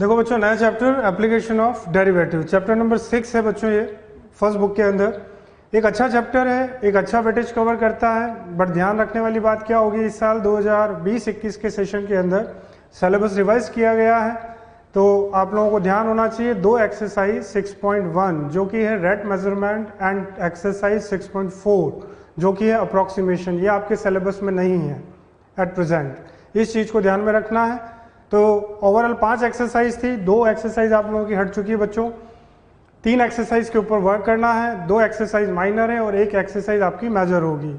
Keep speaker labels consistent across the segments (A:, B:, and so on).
A: देखो बच्चों नया chapter application of derivative chapter number six है बच्चों ये फर्स्ट बुक के अंदर एक अच्छा चैप्टर है एक अच्छा वेटेज कवर करता है बट ध्यान रखने वाली बात क्या होगी इस साल 2020-21 के सेशन के अंदर सिलेबस रिवाइज किया गया है तो आप लोगों को ध्यान होना चाहिए दो एक्सरसाइज 6.1 जो कि है रेट मेजरमेंट एंड एक्सरसाइज 6.4 जो कि है अप्रोक्सीमेशन ये आपके सिलेबस में नहीं है एट प्रेजेंट इस चीज़ को ध्यान में रखना है तो ओवरऑल पांच एक्सरसाइज थी दो एक्सरसाइज आप लोगों की हट चुकी है बच्चों तीन एक्सरसाइज के ऊपर वर्क करना है दो एक्सरसाइज माइनर है और एक एक्सरसाइज आपकी मेजर होगी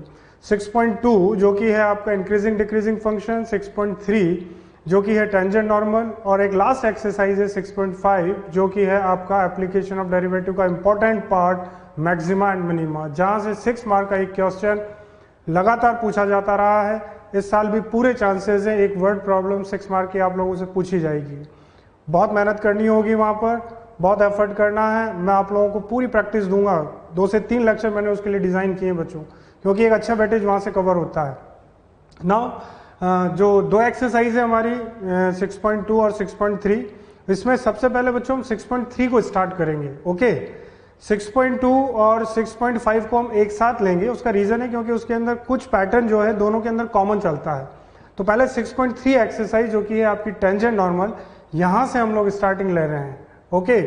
A: 6.2 जो कि है आपका इंक्रीजिंग डिक्रीजिंग फंक्शन 6.3 जो कि है टेंजेंट नॉर्मल और एक लास्ट एक्सरसाइज है 6.5 जो कि है आपका एप्लीकेशन ऑफ डेरिवेटिव का important part maxima and minima जहां से सिक्स मार्क का एक क्वेश्चन लगातार पूछा जाता रहा है इस साल भी पूरे चांसेस हैं एक वर्ड प्रॉब्लम सिक्स मार्क की आप लोगों से पूछी जाएगी बहुत मेहनत करनी होगी वहाँ पर बहुत एफर्ट करना है मैं आप लोगों को पूरी प्रैक्टिस दूंगा दो से तीन लेक्चर मैंने उसके लिए डिज़ाइन किए बच्चों क्योंकि एक अच्छा बैटेज वहाँ से कवर होता है ना जो दो एक्सरसाइज है हमारी 6.2 और 6.3 इसमें सबसे पहले बच्चों हम 6.3 को स्टार्ट करेंगे ओके okay? 6.2 और 6.5 को हम एक साथ लेंगे उसका रीज़न है क्योंकि उसके अंदर कुछ पैटर्न जो है दोनों के अंदर कॉमन चलता है तो पहले 6.3 एक्सरसाइज जो कि है आपकी टेंजेंट नॉर्मल यहां से हम लोग स्टार्टिंग ले रहे हैं ओके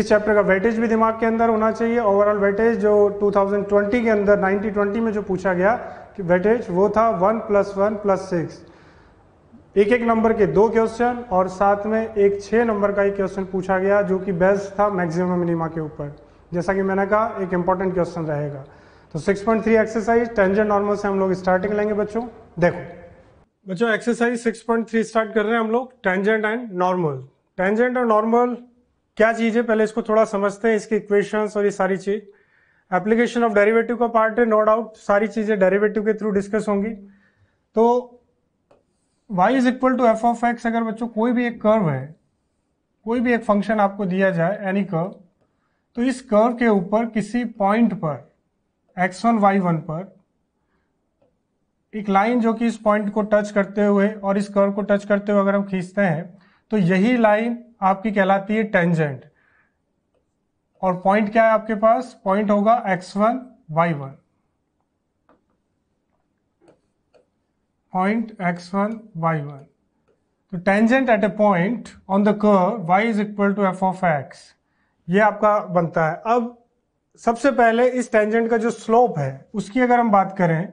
A: इस चैप्टर का वेटेज भी दिमाग के अंदर होना चाहिए ओवरऑल वेटेज जो 2020 के अंदर 90 में जो पूछा गया कि वेटेज वो था one plus one plus six एक एक नंबर के दो क्वेश्चन और साथ में एक छह नंबर का एक क्वेश्चन पूछा गया जो कि बेस्ट था मैक्सिमम मिनिमा के ऊपर जैसा कि मैंने कहा एक इंपॉर्टेंट क्वेश्चन रहेगा तो 6.3 एक्सरसाइज टेंजेंट नॉर्मल से हम लोग स्टार्टिंग लेंगे बच्चों देखो बच्चों एक्सरसाइज 6.3 स्टार्ट कर रहे हैं हम लोग टेंजेंट एंड नॉर्मल टेंजेंट और नॉर्मल क्या चीज़ है पहले इसको थोड़ा समझते हैं इसकी इक्वेशन और ये सारी चीज़ एप्लीकेशन ऑफ डेरिवेटिव का पार्ट है नो डाउट सारी चीज़ें डेरिवेटिव के थ्रू डिस्कस होंगी तो y is equal to F of X अगर बच्चों कोई भी एक कर्व है कोई भी एक फंक्शन आपको दिया जाए एनी कर्व तो इस कर्व के ऊपर किसी पॉइंट पर एक्स वन वाई वन पर एक लाइन जो कि इस पॉइंट को टच करते हुए और इस कर्व को टच करते हुए अगर हम खींचते हैं तो यही लाइन आपकी कहलाती है टेंजेंट और पॉइंट क्या है आपके पास पॉइंट होगा X one Y one one x1 y1 तो tangent at a point on the curve y is equal to F of X ये आपका बनता है अब सबसे पहले इस टेंजेंट का जो स्लोप है उसकी अगर हम बात करें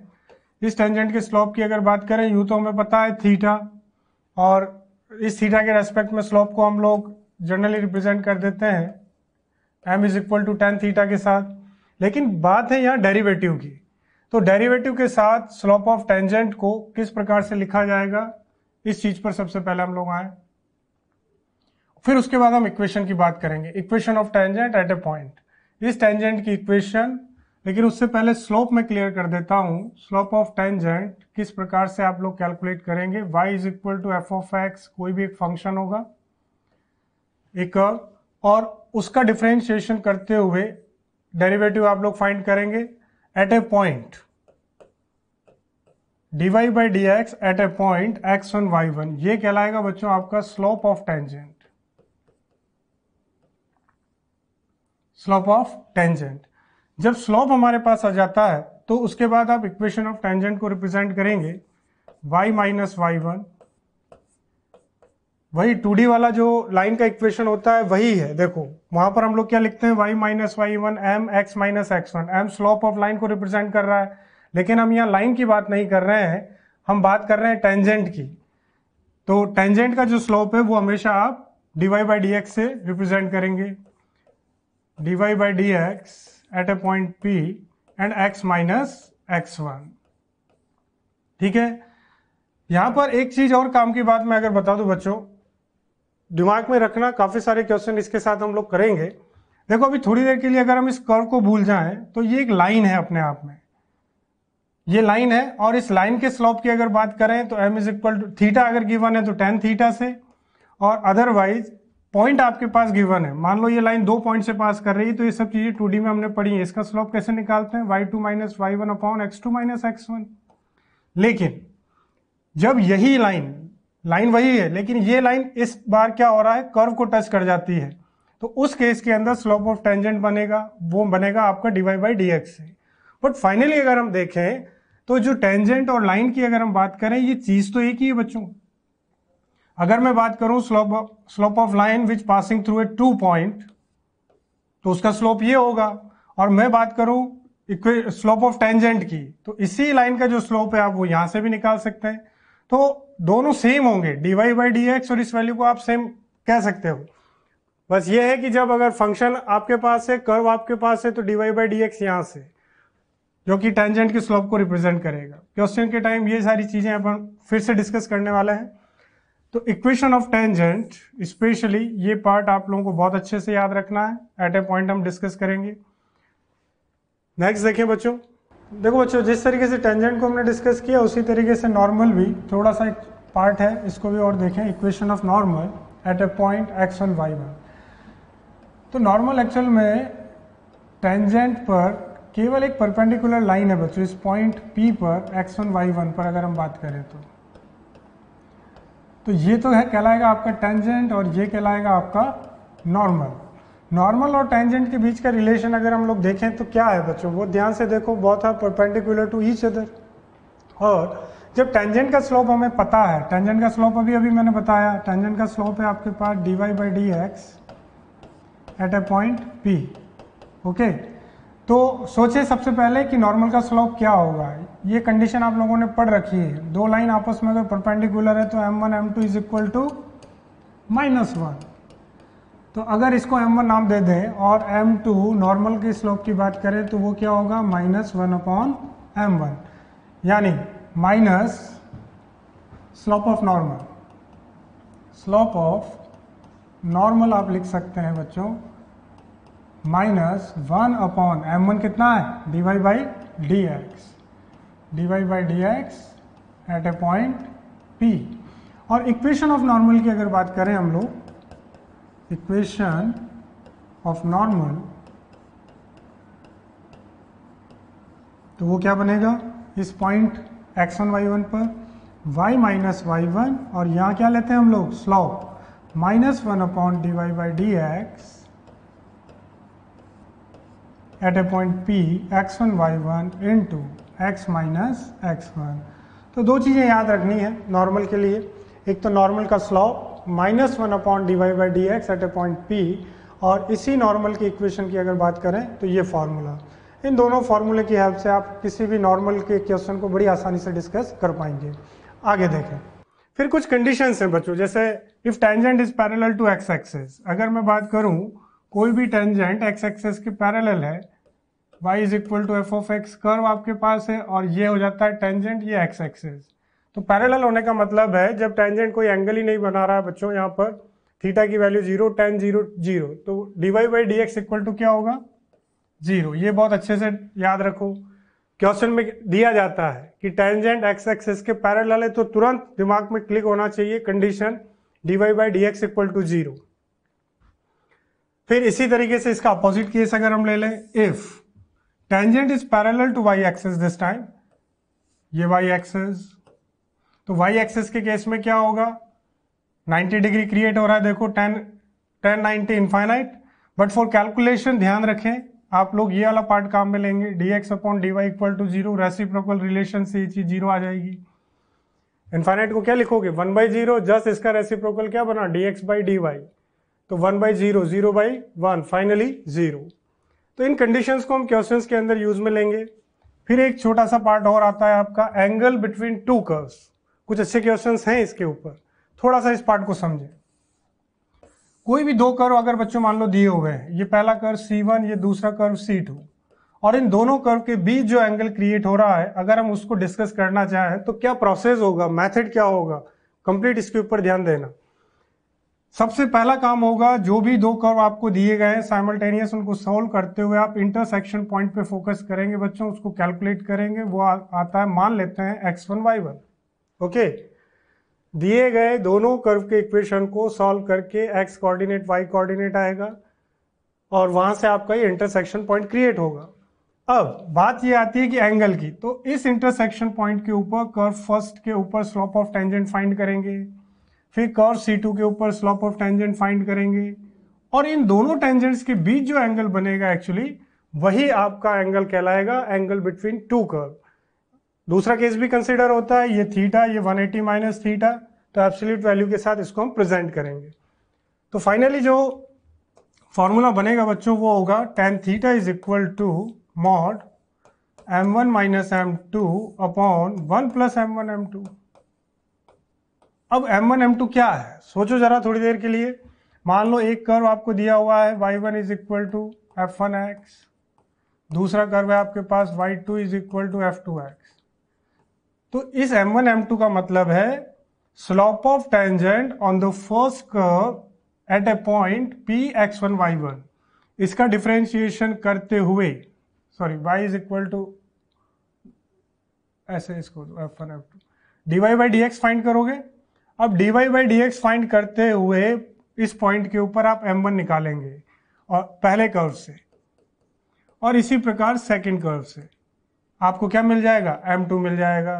A: इस टेंजेंट के स्लोप की अगर बात करें यूं तो हमें पता है थीटा और इस थीटा के रेस्पेक्ट में स्लोप को हम लोग जनरली रिप्रेजेंट कर देते हैं M is equal to tan theta के साथ लेकिन बात है यहाँ डेरिवेटिव की तो डेरिवेटिव के साथ स्लोप ऑफ टेंजेंट को किस प्रकार से लिखा जाएगा इस चीज़ पर सबसे पहले हम लोग आए फिर उसके बाद हम इक्वेशन की बात करेंगे equation of tangent at a point इस टेंजेंट की इक्वेशन लेकिन उससे पहले स्लोप में क्लियर कर देता हूँ स्लोप ऑफ टेंजेंट किस प्रकार से आप लोग कैलकुलेट करेंगे y is equal to F of X कोई भी एक फंक्शन होगा एक और उसका डिफ्रेंशिएशन करते हुए डेरिवेटिव आप लोग फाइंड करेंगे at a point D Y by D x at a point x one Y one ये कहलाएगा बच्चों आपका slope of tangent slope of tangent जब स्लोप हमारे पास आ जाता है तो उसके बाद आप इक्वेशन ऑफ टेंजेंट को रिप्रेजेंट करेंगे y माइनस वाई वन वही टू वाला जो लाइन का इक्वेशन होता है वही है देखो वहां पर हम लोग क्या लिखते हैं y minus Y one M x minus x one M slope of line को रिप्रेजेंट कर रहा है लेकिन हम यहाँ लाइन की बात नहीं कर रहे हैं हम बात कर रहे हैं टेंजेंट की तो टेंजेंट का जो स्लोप है वो हमेशा आप D Y by D x से रिप्रेजेंट करेंगे dy by dx at a point P and x minus x one ठीक है यहां पर एक चीज और काम की बात मैं अगर बता दू बच्चों दिमाग में रखना काफी सारे क्वेश्चन इसके साथ हम लोग करेंगे देखो अभी थोड़ी देर के लिए अगर हम इस कर्व को भूल जाएं तो ये एक लाइन है अपने आप में ये लाइन है और इस लाइन के स्लोप की अगर बात करें तो m is equal to theta अगर गिवन है तो टेन थीटा से और अदरवाइज पॉइंट आपके पास गिवन है मान लो ये लाइन दो पॉइंट से पास कर रही है तो ये सब चीज़ें टू में हमने पढ़ी है इसका स्लोप कैसे निकालते हैं Y two minus Y one upon x two minus x one लेकिन जब यही लाइन लाइन वही है लेकिन ये लाइन इस बार क्या हो रहा है कर्व को टच कर जाती है तो उस केस के अंदर स्लोप ऑफ टेंजेंट बनेगा वो बनेगा आपका डीवाई बाई डी एक्स से बट फाइनली अगर हम देखें तो जो टेंजेंट और लाइन की अगर हम बात करें ये चीज़ तो एक ही है बच्चों अगर मैं बात करूं slope slope of line which passing through a two point तो उसका स्लोप ये होगा और मैं बात करूं इक्वे स्लोप ऑफ टेंजेंट की तो इसी लाइन का जो स्लोप है आप वो यहां से भी निकाल सकते हैं तो दोनों सेम होंगे D Y by D x और इस वैल्यू को आप सेम कह सकते हो बस ये है कि जब अगर फंक्शन आपके पास है कर्व आपके पास है तो D Y by D X यहां से जो कि टेंजेंट के स्लोप को रिप्रेजेंट करेगा क्वेश्चन के टाइम ये सारी चीज़ें अपन फिर से डिस्कस करने वाले हैं तो इक्वेशन ऑफ टेंजेंट स्पेशली ये पार्ट आप लोगों को बहुत अच्छे से याद रखना है एट ए पॉइंट हम डिस्कस करेंगे नेक्स्ट देखें बच्चों देखो बच्चों जिस तरीके से टेंजेंट को हमने डिस्कस किया उसी तरीके से नॉर्मल भी थोड़ा सा एक पार्ट है इसको भी और देखें equation of normal at a point x one Y one तो नॉर्मल एक्चुअल में टेंजेंट पर केवल एक परपेंडिकुलर लाइन है बच्चों इस पॉइंट पी पर एक्स वन वाई वन पर अगर हम बात करें तो तो ये तो है कहलाएगा आपका टेंजेंट और ये कहलाएगा आपका नॉर्मल नॉर्मल और टेंजेंट के बीच का रिलेशन अगर हम लोग देखें तो क्या है बच्चों वो ध्यान से देखो बहुत है परपेंडिकुलर टू ईच अदर और जब टेंजेंट का स्लोप हमें पता है टेंजेंट का स्लोप अभी अभी मैंने बताया टेंजेंट का स्लोप है आपके पास D Y by D x at a point P okay तो सोचे सबसे पहले कि नॉर्मल का स्लोप क्या होगा ये कंडीशन आप लोगों ने पढ़ रखी है दो लाइन आपस में अगर परपेंडिकुलर है तो M one M two is equal to minus one तो अगर इसको एम वन नाम दे दें और एम टू नॉर्मल के स्लोप की बात करें तो वो क्या होगा minus one upon M one यानी minus slope of normal slope of normal आप लिख सकते हैं बच्चों minus one upon M one कितना है D Y by D X D Y by D x at a point P और equation of normal की अगर बात करें हम लोग इक्वेशन ऑफ नॉर्मल तो वो क्या बनेगा इस point X y1 Y one पर y माइनस वाई वन और यहाँ क्या लेते हैं हम लोग slope minus one upon D Y by D x at a point P x one Y one into X minus x one तो दो चीज़ें याद रखनी है नॉर्मल के लिए एक तो नॉर्मल का slope minus one upon D Y by D x at a point P और इसी नॉर्मल की इक्वेशन की अगर बात करें तो ये फार्मूला इन दोनों फार्मूले की हेल्प से आप किसी भी नॉर्मल के क्वेश्चन को बड़ी आसानी से डिस्कस कर पाएंगे आगे देखें फिर कुछ कंडीशन हैं बच्चों जैसे if tangent is parallel to X axis अगर मैं बात करूं कोई भी टेंजेंट एक्स एक्सेस के पैरेलल है y is equal to F of X curve आपके पास है और ये हो जाता है टेंजेंट ये एक्स एक्सेस तो पैरेलल होने का मतलब है जब टेंजेंट कोई एंगल ही नहीं बना रहा है बच्चों यहाँ पर थीटा की value zero tan zero zero तो D Y by D x equal to क्या होगा जीरो ये बहुत अच्छे से याद रखो क्वेश्चन में दिया जाता है कि टेंजेंट एक्स एक्सेस के पैरेलल है तो तुरंत दिमाग में क्लिक होना चाहिए condition D Y by D x equal to zero फिर इसी तरीके से इसका अपोजिट केस अगर हम ले लें if tangent is parallel to Y axis this time ये वाई एक्सेस तो वाई एक्सेस के केस में क्या होगा 90 डिग्री क्रिएट हो रहा है देखो 10 10 90 इनफाइनाइट बट फॉर कैलकुलेशन ध्यान रखें आप लोग ये वाला पार्ट काम में लेंगे D x upon D Y equal to zero reciprocal relation से ये चीज जीरो आ जाएगी इनफाइनाइट को क्या लिखोगे वन बाई जीरो जस्ट इसका रेसिप्रोकल क्या बना D X by D Y तो one by zero zero by one finally zero तो इन कंडीशंस को हम क्वेश्चन के अंदर यूज में लेंगे फिर एक छोटा सा पार्ट और आता है आपका एंगल बिटवीन टू कर्व्स कुछ अच्छे क्वेश्चंस हैं इसके ऊपर थोड़ा सा इस पार्ट को समझें कोई भी दो कर्व अगर बच्चों मान लो दिए हुए हैं ये पहला कर्व सी वन ये दूसरा कर्व सी टू और इन दोनों कर्व के बीच जो एंगल क्रिएट हो रहा है अगर हम उसको डिस्कस करना चाहें तो क्या प्रोसेस होगा मेथड क्या होगा कंप्लीट इसके ऊपर ध्यान देना सबसे पहला काम होगा जो भी दो कर्व आपको दिए गए हैं साइमल्टेनियस उनको सोल्व करते हुए आप इंटरसेक्शन पॉइंट पे फोकस करेंगे बच्चों उसको कैलकुलेट करेंगे वो आ, आता है मान लेते हैं X one Y one okay दिए गए दोनों कर्व के इक्वेशन को सॉल्व करके एक्स कोऑर्डिनेट वाई कोऑर्डिनेट आएगा और वहां से आपका ये इंटरसेक्शन पॉइंट क्रिएट होगा अब बात ये आती है कि एंगल की तो इस इंटरसेक्शन पॉइंट के ऊपर कर्व फर्स्ट के ऊपर स्लोप ऑफ टेंजेंट फाइंड करेंगे फिर कर्व सी टू के ऊपर स्लोप ऑफ टेंजेंट फाइंड करेंगे और इन दोनों टेंजेंट्स के बीच जो एंगल बनेगा एक्चुअली वही आपका एंगल कहलाएगा एंगल बिटवीन टू कर्व दूसरा केस भी कंसिडर होता है ये थीटा ये 180 एटी माइनस थीटा तो एब्सोल्यूट वैल्यू के साथ इसको हम प्रेजेंट करेंगे तो फाइनली जो फॉर्मूला बनेगा बच्चों वो होगा tan theta is equal to mod M one minus M two upon one plus M one M two अब m1 m2 क्या है सोचो जरा थोड़ी देर के लिए मान लो एक कर्व आपको दिया हुआ है y1 one is equal to F one X दूसरा कर्व है आपके पास y2 two is equal to F two X तो इस m1 m2 का मतलब है slope of tangent on the first curve at a point P x one Y one इसका डिफ्रेंशिएशन करते हुए sorry y is equal to ऐसे इसको F one F two D Y by D X find करोगे अब dy Y by D X find करते हुए इस पॉइंट के ऊपर आप m1 निकालेंगे और पहले कर्व से और इसी प्रकार सेकेंड कर्व से आपको क्या मिल जाएगा m2 मिल जाएगा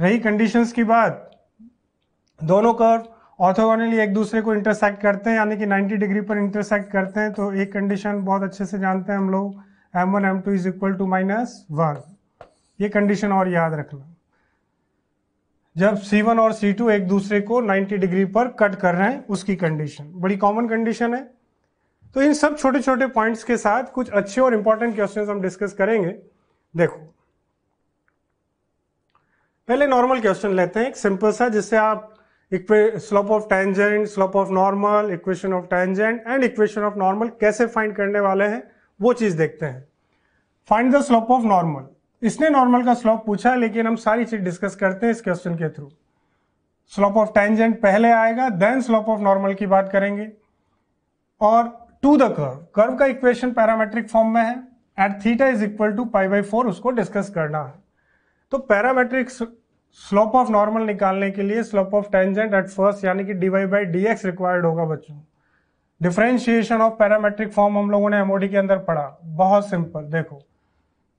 A: रही कंडीशंस की बात दोनों कर्व ऑर्थोगोनली एक दूसरे को इंटरसेक्ट करते हैं यानी कि 90 डिग्री पर इंटरसेक्ट करते हैं तो एक कंडीशन बहुत अच्छे से जानते हैं हम लोग m1 m2 two is equal to minus one ये कंडीशन और याद रखना जब C1 और C2 एक दूसरे को 90 डिग्री पर कट कर रहे हैं उसकी कंडीशन बड़ी कॉमन कंडीशन है तो इन सब छोटे छोटे पॉइंट्स के साथ कुछ अच्छे और इंपॉर्टेंट क्वेश्चन हम डिस्कस करेंगे देखो पहले नॉर्मल क्वेश्चन लेते हैं एक सिंपल सा जिससे आप slope of tangent slope of normal equation of tangent and equation of normal कैसे फाइंड करने वाले हैं वो चीज देखते हैं find the slope of normal इसने नॉर्मल का स्लोप पूछा लेकिन हम सारी चीज डिस्कस करते हैं इस क्वेश्चन के थ्रू स्लोप ऑफ टेंजेंट पहले आएगा देन स्लोप ऑफ नॉर्मल की बात करेंगे और टू द कर्व कर्व का इक्वेशन पैरामेट्रिक फॉर्म में है at theta is equal to pi by four उसको डिस्कस करना है तो पैरामेट्रिक स्लोप ऑफ नॉर्मल निकालने के लिए slope of tangent at first यानी कि D Y by D X required होगा बच्चों डिफ्रेंशिएशन ऑफ पैरामेट्रिक फॉर्म हम लोगों ने एमओडी के अंदर पढ़ा बहुत सिंपल देखो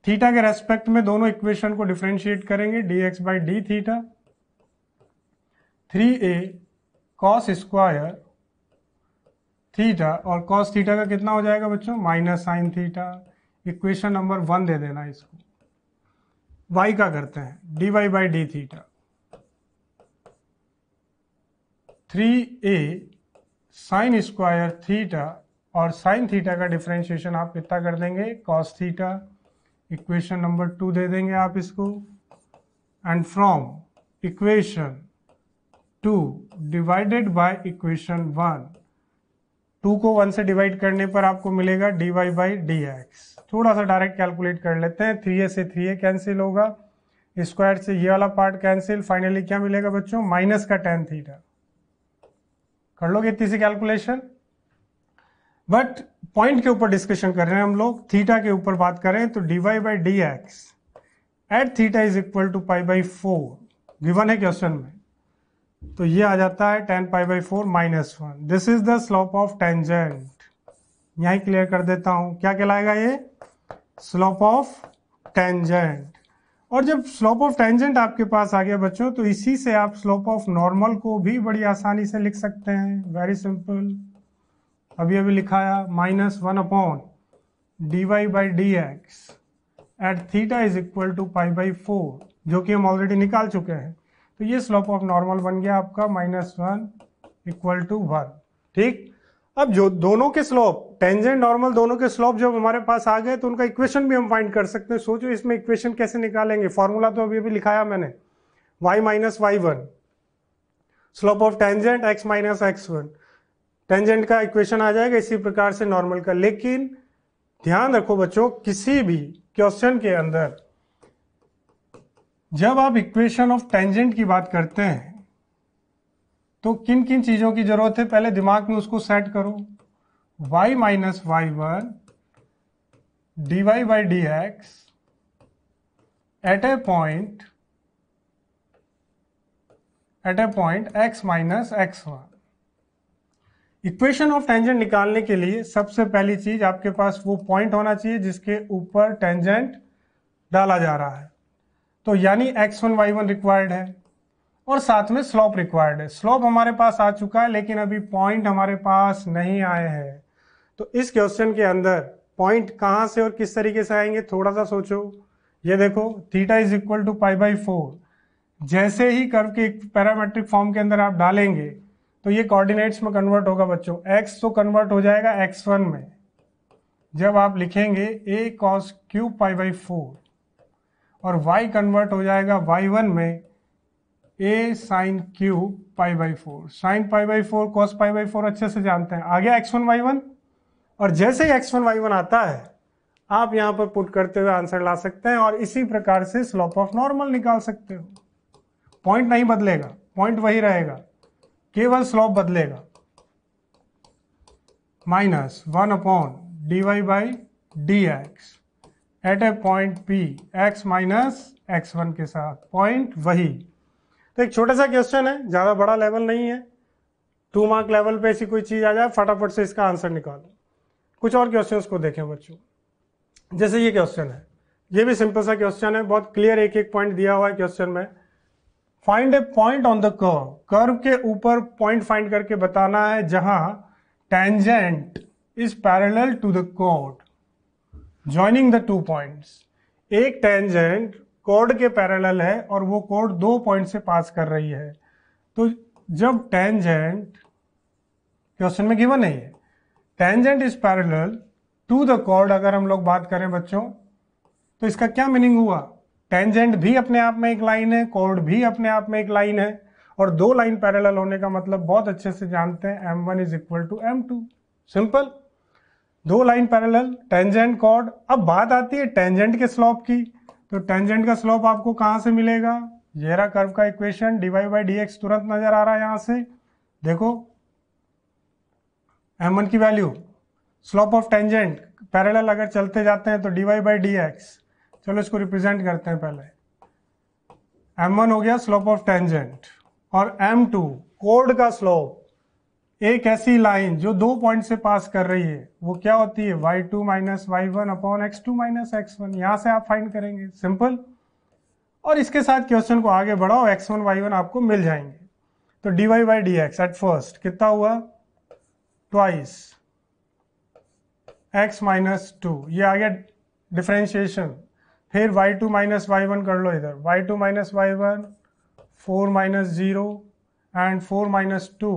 A: थीटा के रेस्पेक्ट में दोनों इक्वेशन को डिफ्रेंशिएट करेंगे D X by D theta three A cos square theta और कॉस थीटा का कितना हो जाएगा बच्चों minus sine theta equation number one दे देना इसको वाई का करते हैं D Y by D theta three A sine square theta और साइन थीटा का डिफ्रेंशिएशन आप कितना कर देंगे cos theta equation number two दे देंगे आप इसको and from equation two divided by equation one two को वन से डिवाइड करने पर आपको मिलेगा D Y by D X थोड़ा सा डायरेक्ट कैलकुलेट कर लेते हैं थ्री ए से थ्री ए कैंसिल होगा स्क्वायर से ये वाला पार्ट कैंसिल फाइनली क्या मिलेगा बच्चों माइनस का टेन थीटा कर लोगे इतनी सी कैलकुलेशन बट पॉइंट के ऊपर डिस्कशन कर रहे हैं हम लोग थीटा के ऊपर बात करें तो D Y by D x at theta is equal to pi by four given है क्वेश्चन में तो ये आ जाता है tan pi by four minus one this is the slope of tangent यहीं क्लियर कर देता हूँ क्या कहलाएगा ये स्लोप ऑफ टेंजेंट और जब स्लोप ऑफ टेंजेंट आपके पास आ गया बच्चों तो इसी से आप स्लोप ऑफ नॉर्मल को भी बड़ी आसानी से लिख सकते हैं वेरी सिंपल अभी अभी लिखाया minus one upon D Y by D x at theta is equal to pi by four जो कि हम ऑलरेडी निकाल चुके हैं तो ये स्लोप ऑफ नॉर्मल बन गया आपका minus one equal to one ठीक अब जो दोनों के स्लोप टेंजेंट नॉर्मल दोनों के स्लोप जब हमारे पास आ गए तो उनका इक्वेशन भी हम फाइंड कर सकते हैं सोचो इसमें इक्वेशन कैसे निकालेंगे फॉर्मूला तो अभी अभी लिखाया मैंने y minus Y one slope of tangent x minus x one tangent का इक्वेशन आ जाएगा इसी प्रकार से नॉर्मल का लेकिन ध्यान रखो बच्चों किसी भी क्वेश्चन के अंदर जब आप इक्वेशन ऑफ टेंजेंट की बात करते हैं तो किन किन चीजों की जरूरत है पहले दिमाग में उसको सेट करो y minus Y one D Y by D x at a point at a point x minus x one equation of tangent निकालने के लिए सबसे पहली चीज आपके पास वो पॉइंट होना चाहिए जिसके ऊपर टेंजेंट डाला जा रहा है तो यानी X one Y one required है और साथ में स्लोप रिक्वायर्ड है स्लोप हमारे पास आ चुका है लेकिन अभी पॉइंट हमारे पास नहीं आए हैं तो इस क्वेश्चन के अंदर पॉइंट कहाँ से और किस तरीके से आएंगे थोड़ा सा सोचो ये देखो theta is equal to pi by four जैसे ही कर्व के पैरामेट्रिक फॉर्म के अंदर आप डालेंगे तो ये कोऑर्डिनेट्स में कन्वर्ट होगा बच्चों एक्स तो कन्वर्ट हो जाएगा एक्स वन में जब आप लिखेंगे a cos cube pi by four और वाई कन्वर्ट हो जाएगा वाई वन में a sine cube pi by four sine pi by four cos pi by four अच्छे से जानते हैं आ गया एक्स वन वाई वन और जैसे ही एक्स वन वाई वन आता है आप यहाँ पर पुट करते हुए आंसर ला सकते हैं और इसी प्रकार से स्लोप ऑफ नॉर्मल निकाल सकते हो पॉइंट नहीं बदलेगा पॉइंट वही रहेगा केवल स्लोप बदलेगा minus one upon D Y by D x at a point P x minus x one के साथ पॉइंट वही तो एक छोटा सा क्वेश्चन है ज़्यादा बड़ा लेवल नहीं है टू मार्क लेवल पे ऐसी कोई चीज़ आ जाए फटाफट से इसका आंसर निकालो कुछ और क्वेश्चंस को देखें बच्चों जैसे ये क्वेश्चन है ये भी सिंपल सा क्वेश्चन है बहुत क्लियर एक एक पॉइंट दिया हुआ है क्वेश्चन में find a point on the curve curve के ऊपर पॉइंट फाइंड करके बताना है जहां tangent is parallel to the कोड ज्वाइनिंग द टू पॉइंट्स एक टेंजेंट कोड के पैरल है और वो कोड दो पॉइंट से पास कर रही है तो जब टेंजेंट क्वेश्चन में गिवन नहीं है tangent is parallel to the कोड अगर हम लोग बात करें बच्चों तो इसका क्या मीनिंग हुआ टेंजेंट भी अपने आप में एक लाइन है कोड भी अपने आप में एक लाइन है और दो लाइन पैरेलल होने का मतलब बहुत अच्छे से जानते हैं m one is equal to m two simple दो लाइन पैरेलल टेंजेंट कॉर्ड अब बात आती है टेंजेंट के स्लोप की तो टेंजेंट का स्लोप आपको कहां से मिलेगा येरा कर्व का equation d y by D x तुरंत नजर आ रहा है यहां से देखो एम वन की value slope of tangent parallel अगर चलते जाते हैं तो डीवाई बाई डी एक्स चलो इसको रिप्रेजेंट करते हैं पहले एम वन हो गया स्लोप ऑफ टेंजेंट और एम टू कोड का स्लोप एक ऐसी लाइन जो दो पॉइंट से पास कर रही है वो क्या होती है y two minus Y one upon x two minus x one यहां से आप फाइंड करेंगे सिंपल और इसके साथ क्वेश्चन को आगे बढ़ाओ एक्स वन वाई वन आपको मिल जाएंगे तो D Y by D x at first कितना हुआ ट्वाइस एक्स माइनस टू ये आ गया डिफ्रेंशिएशन फिर y two minus Y one कर लो इधर y two minus Y one four minus zero and four minus two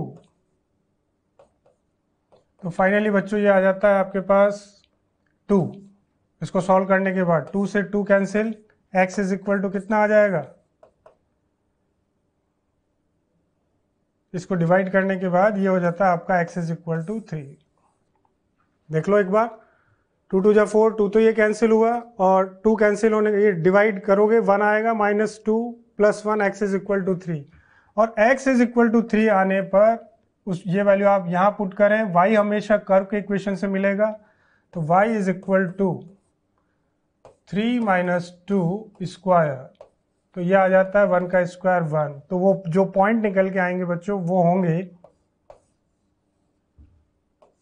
A: तो फाइनली बच्चों ये आ जाता है आपके पास टू इसको सॉल्व करने के बाद टू से two cancel x is equal to कितना आ जाएगा इसको डिवाइड करने के बाद ये हो जाता है आपका x is equal to three देख लो एक बार टू टू जा फोर टू तो ये कैंसिल हुआ और टू कैंसिल होने ये डिवाइड करोगे वन आएगा minus two plus one x is equal to three और x is equal to three आने पर उस ये वैल्यू आप यहाँ पुट करें वाई हमेशा कर्व के इक्वेशन से मिलेगा तो y is equal to three minus two square तो ये आ जाता है वन का स्क्वायर वन तो वो जो पॉइंट निकल के आएंगे बच्चों वो होंगे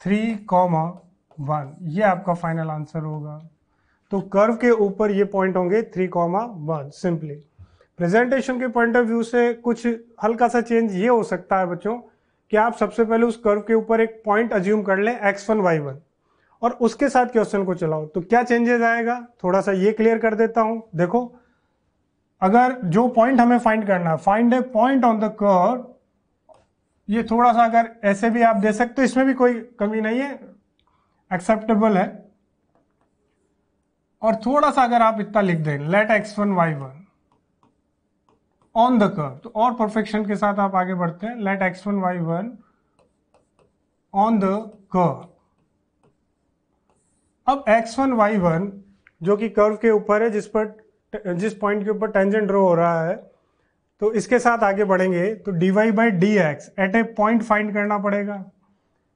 A: थ्री कॉमा वन ये आपका फाइनल आंसर होगा तो कर्व के ऊपर ये पॉइंट होंगे three comma one simply presentation के पॉइंट ऑफ व्यू से कुछ हल्का सा चेंज ये हो सकता है बच्चों कि आप सबसे पहले उस कर्व के ऊपर एक पॉइंट अज्यूम कर लें एक्स वन वाई वन और उसके साथ क्वेश्चन को चलाओ तो क्या चेंजेस आएगा थोड़ा सा ये क्लियर कर देता हूं देखो अगर जो पॉइंट हमें फाइंड करना है find a point on the curve ये थोड़ा सा अगर ऐसे भी आप दे सकते हो इसमें भी कोई कमी नहीं है एक्सेप्टेबल है और थोड़ा सा अगर आप इतना लिख दें let x one Y one on the curve तो और परफेक्शन के साथ आप आगे बढ़ते हैं let x one Y one on the curve अब एक्स वन वाई वन जो कि कर्व के ऊपर है जिस पर जिस पॉइंट के ऊपर टेंजेंट ड्रो हो रहा है तो इसके साथ आगे बढ़ेंगे तो D Y by D x at a point find करना पड़ेगा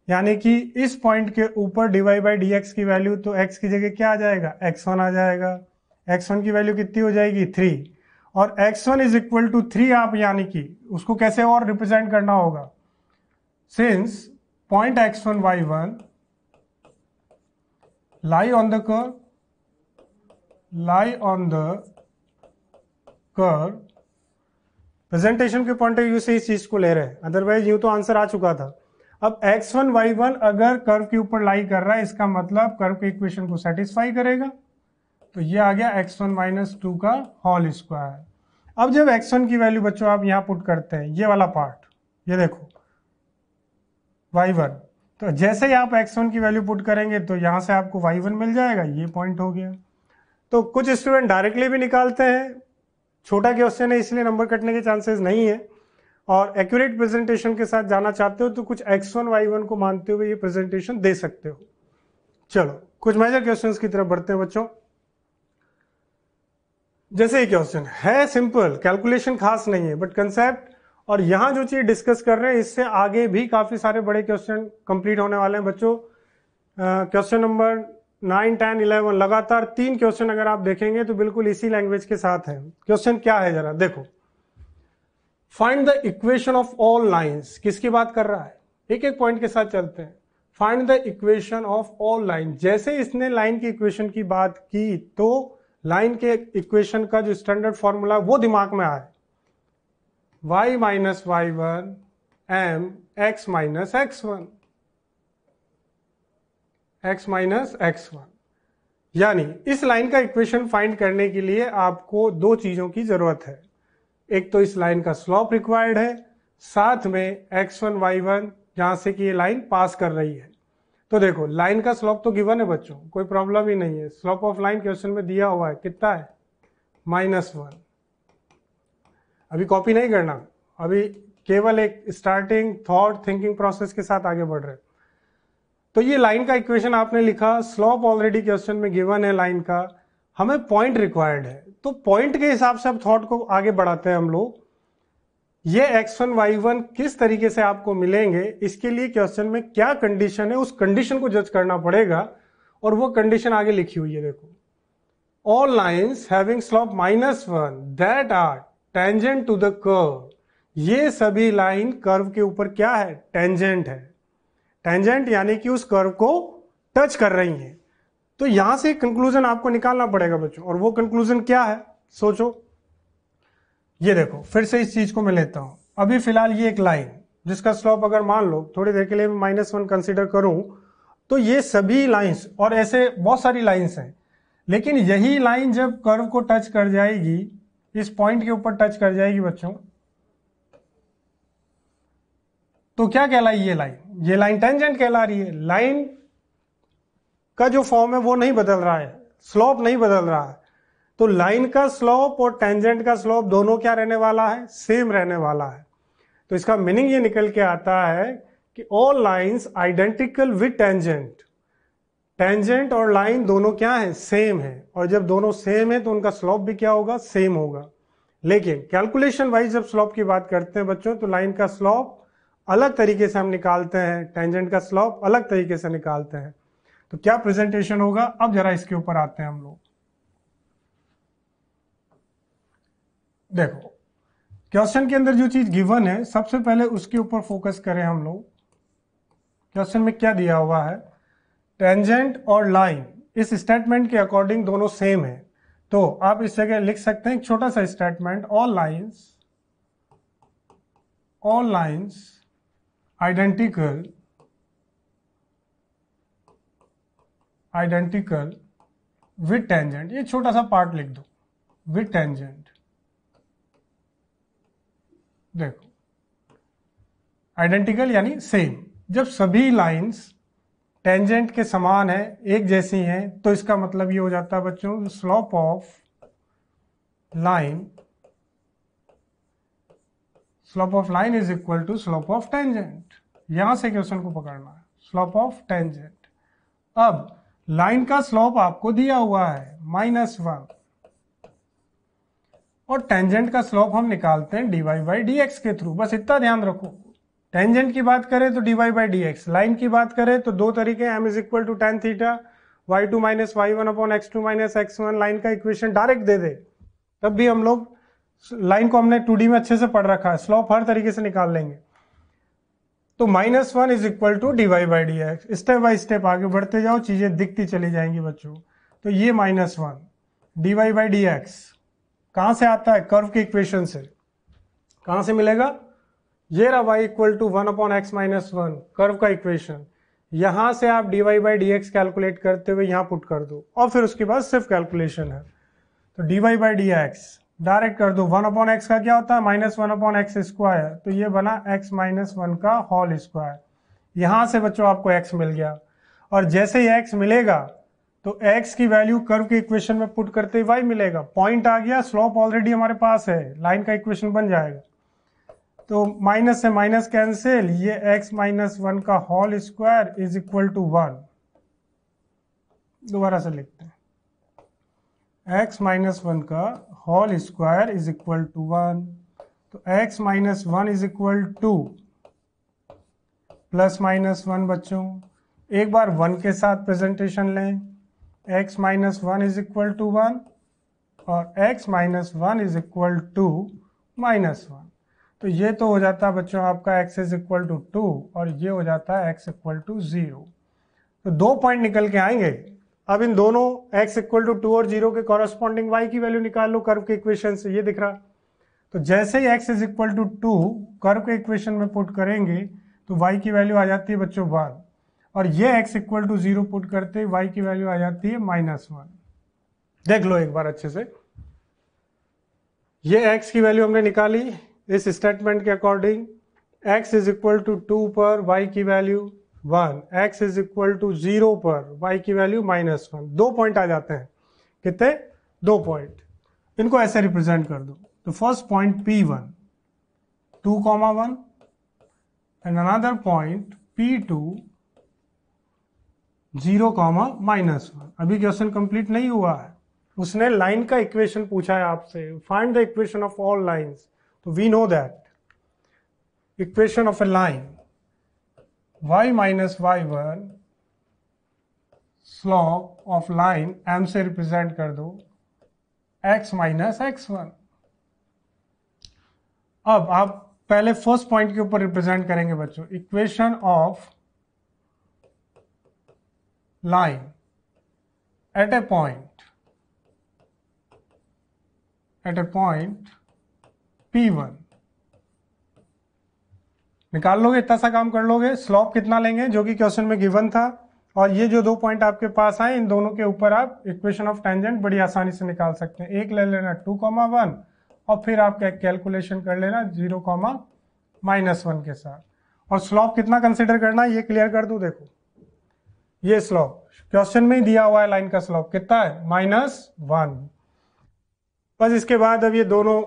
A: यानी कि इस पॉइंट के ऊपर डीवाई बाई डी एक्स की वैल्यू तो एक्स की जगह क्या आ जाएगा एक्स वन आ जाएगा एक्स वन की वैल्यू कितनी हो जाएगी थ्री और x one is equal to three आप यानी कि उसको कैसे और रिप्रेजेंट करना होगा since point x one Y one lie on the curve lie on the curve presentation के पॉइंट ऑफ व्यू से इस चीज को ले रहे हैं अदरवाइज यूं तो आंसर आ चुका था अब x1 y1 अगर कर्व के ऊपर लाई कर रहा है इसका मतलब कर्व के इक्वेशन को सेटिस्फाई करेगा तो ये आ गया x1 वन माइनस टू का होल स्क्वायर अब जब x1 की वैल्यू बच्चों आप यहां पुट करते हैं ये वाला पार्ट ये देखो y1 तो जैसे ही आप x1 की वैल्यू पुट करेंगे तो यहां से आपको y1 मिल जाएगा ये पॉइंट हो गया तो कुछ स्टूडेंट डायरेक्टली भी निकालते हैं छोटा क्वेश्चन है इसलिए नंबर कटने के चांसेस नहीं है और एक्यूरेट प्रेजेंटेशन के साथ जाना चाहते हो तो कुछ एक्स वन वाई वन को मानते हुए ये प्रेजेंटेशन दे सकते हो चलो कुछ मेजर क्वेश्चन की तरफ बढ़ते हैं बच्चों जैसे ये क्वेश्चन है सिंपल कैलकुलेशन खास नहीं है बट कंसेप्ट और यहां जो चीज़ डिस्कस कर रहे हैं इससे आगे भी काफ़ी सारे बड़े क्वेश्चन कंप्लीट होने वाले हैं बच्चों question number nine ten eleven लगातार तीन क्वेश्चन अगर आप देखेंगे तो बिल्कुल इसी लैंग्वेज के साथ है क्वेश्चन क्या है जरा देखो find the equation of all lines किसकी बात कर रहा है एक एक पॉइंट के साथ चलते हैं find the equation of all line जैसे इसने लाइन की इक्वेशन की बात की तो लाइन के इक्वेशन का जो स्टैंडर्ड फॉर्मूला वो दिमाग में आए y minus Y one M x minus x one x minus x one यानी इस लाइन का इक्वेशन फाइंड करने के लिए आपको दो चीजों की जरूरत है एक तो इस लाइन का स्लॉप रिक्वायर्ड है साथ में एक्स वन वाई वन जहां से कि ये लाइन पास कर रही है तो देखो लाइन का स्लॉप तो गिवन है बच्चों कोई प्रॉब्लम ही नहीं है स्लॉप ऑफ लाइन क्वेश्चन में दिया हुआ है कितना है माइनस वन अभी कॉपी नहीं करना अभी केवल एक स्टार्टिंग थॉट थिंकिंग प्रोसेस के साथ आगे बढ़ रहे तो ये लाइन का इक्वेशन आपने लिखा स्लॉप ऑलरेडी क्वेश्चन में गिवन है लाइन का हमें पॉइंट रिक्वायर्ड है तो पॉइंट के हिसाब से अब थॉट को आगे बढ़ाते हैं हम लोग ये एक्स वन वाई वन किस तरीके से आपको मिलेंगे इसके लिए क्वेश्चन में क्या कंडीशन है उस कंडीशन को जज करना पड़ेगा और वो कंडीशन आगे लिखी हुई है देखो all lines having slope minus one that are tangent to the curve ये सभी लाइन कर्व के ऊपर क्या है टेंजेंट है टेंजेंट यानी कि उस कर्व को टच कर रही है तो यहां से कंक्लूजन आपको निकालना पड़ेगा बच्चों और वो कंक्लूजन क्या है सोचो ये देखो फिर से इस चीज को मैं लेता हूं अभी फिलहाल ये एक लाइन जिसका स्लोप अगर मान लो थोड़ी देर के लिए माइनस वन कंसिडर करूं तो ये सभी लाइंस और ऐसे बहुत सारी लाइंस हैं लेकिन यही लाइन जब कर्व को टच कर जाएगी इस पॉइंट के ऊपर टच कर जाएगी बच्चों तो क्या कहलाई ये लाइन ये लाइन टेंजेंट कहला रही है लाइन का जो फॉर्म है वो नहीं बदल रहा है स्लोप नहीं बदल रहा है तो लाइन का स्लोप और टेंजेंट का स्लोप दोनों क्या रहने वाला है सेम रहने वाला है तो इसका मीनिंग ये निकल के आता है कि all lines identical with tangent tangent और लाइन दोनों क्या है सेम है और जब दोनों सेम है तो उनका स्लोप भी क्या होगा सेम होगा लेकिन कैलकुलेशन वाइज जब स्लोप की बात करते हैं बच्चों तो लाइन का स्लोप अलग तरीके से हम निकालते हैं टेंजेंट का स्लोप अलग तरीके से निकालते हैं तो क्या प्रेजेंटेशन होगा अब जरा इसके ऊपर आते हैं हम लोग देखो क्वेश्चन के अंदर जो चीज गिवन है सबसे पहले उसके ऊपर फोकस करें हम लोग क्वेश्चन में क्या दिया हुआ है टेंजेंट और लाइन इस स्टेटमेंट के अकॉर्डिंग दोनों सेम है तो आप इस जगह लिख सकते हैं एक छोटा सा statement all lines all lines identical identical with tangent ये छोटा सा पार्ट लिख दो विथ टेंजेंट देखो आइडेंटिकल यानी सेम जब सभी लाइंस टेंजेंट के समान है एक जैसी हैं तो इसका मतलब ये हो जाता है बच्चों slope of line slope of line is equal to slope of tangent यहां से क्वेश्चन को पकड़ना है स्लोप ऑफ टेंजेंट अब लाइन का स्लोप आपको दिया हुआ है माइनस वन और टेंजेंट का स्लोप हम निकालते हैं डीवाई बाई डी एक्स के थ्रू बस इतना ध्यान रखो टेंजेंट की बात करें तो d y by D x line की बात करें तो दो तरीके m is equal to tan theta y two minus Y one upon x two minus x one line का इक्वेशन डायरेक्ट दे दे तब भी हम लोग लाइन को हमने टू में अच्छे से पढ़ रखा है स्लोप हर तरीके से निकाल लेंगे तो minus one is equal to d by D x step by step आगे बढ़ते जाओ चीज़ें दिखती चली जाएंगी बच्चों तो ये minus one d y by D x कहाँ से आता है कर्व के इक्वेशन से कहां से मिलेगा ये रहा y equal to one upon x minus one curve का इक्वेशन यहां से आप d y by D x calculate करते हुए यहां पुट कर दो और फिर उसके बाद सिर्फ कैलकुलेशन है तो d y by D x direct कर दो वन अपॉन एक्स का क्या होता है minus one upon x square तो ये बना एक्स माइनस वन का होल स्क्वायर यहां से बच्चों आपको एक्स मिल गया और जैसे ही एक्स मिलेगा तो एक्स की वैल्यू कर्व के इक्वेशन में पुट करते ही वाई मिलेगा पॉइंट आ गया स्लोप ऑलरेडी हमारे पास है लाइन का इक्वेशन बन जाएगा तो माइनस से माइनस कैंसिल ये एक्स माइनस वन का whole square is equal to one दोबारा से लिखते हैं एक्स माइनस वन का whole square is equal to one तो x minus one is equal to plus minus one बच्चों एक बार वन के साथ प्रेजेंटेशन लें x minus one is equal to one और x minus one is equal to minus one तो ये तो हो जाता है बच्चों आपका x is equal to two और ये हो जाता है एक्स इक्वल टू ज़ीरो तो दो पॉइंट निकल के आएंगे अब इन दोनों x इक्वल टू टू और जीरो के कॉरस्पॉन्डिंग y की वैल्यू निकाल लो कर्व के इक्वेशन से ये दिख रहा तो जैसे ही x is equal to two curve के इक्वेशन में पुट करेंगे तो y की वैल्यू आ जाती है बच्चों वन और ये x equal to zero put करते y की वैल्यू आ जाती है माइनस वन देख लो एक बार अच्छे से ये x की वैल्यू हमने निकाली इस स्टेटमेंट के according x is equal to two पर y की value one x is equal to zero पर वाई की वैल्यू माइनस वन दो पॉइंट आ जाते हैं कितने दो पॉइंट इनको ऐसे रिप्रेजेंट कर दो तो first point P one two comma one and another point P two zero comma minus one अभी क्वेश्चन कंप्लीट नहीं हुआ है उसने लाइन का इक्वेशन पूछा है आपसे find the equation of all lines तो we know that equation of a line y minus Y one slope of line m से रिप्रेजेंट कर दो x माइनस एक्स वन अब आप पहले फर्स्ट पॉइंट के ऊपर रिप्रेजेंट करेंगे बच्चों equation of line at a point at a point P one निकाल लोगे इतना सा काम कर लोगे स्लॉप कितना लेंगे जो कि क्वेश्चन में गिवन था और ये जो दो पॉइंट आपके पास आए इन दोनों के ऊपर आप इक्वेशन ऑफ टेंजेंट बड़ी आसानी से निकाल सकते हैं एक ले लेना टू कॉमा वन और फिर आप कैलकुलेशन कर लेना जीरो कॉमा माइनस वन के साथ और स्लॉप कितना कंसिडर करना ये क्लियर कर दू देखो ये स्लॉप क्वेश्चन में ही दिया हुआ है लाइन का स्लॉप कितना है माइनस वन बस इसके बाद अब ये दोनों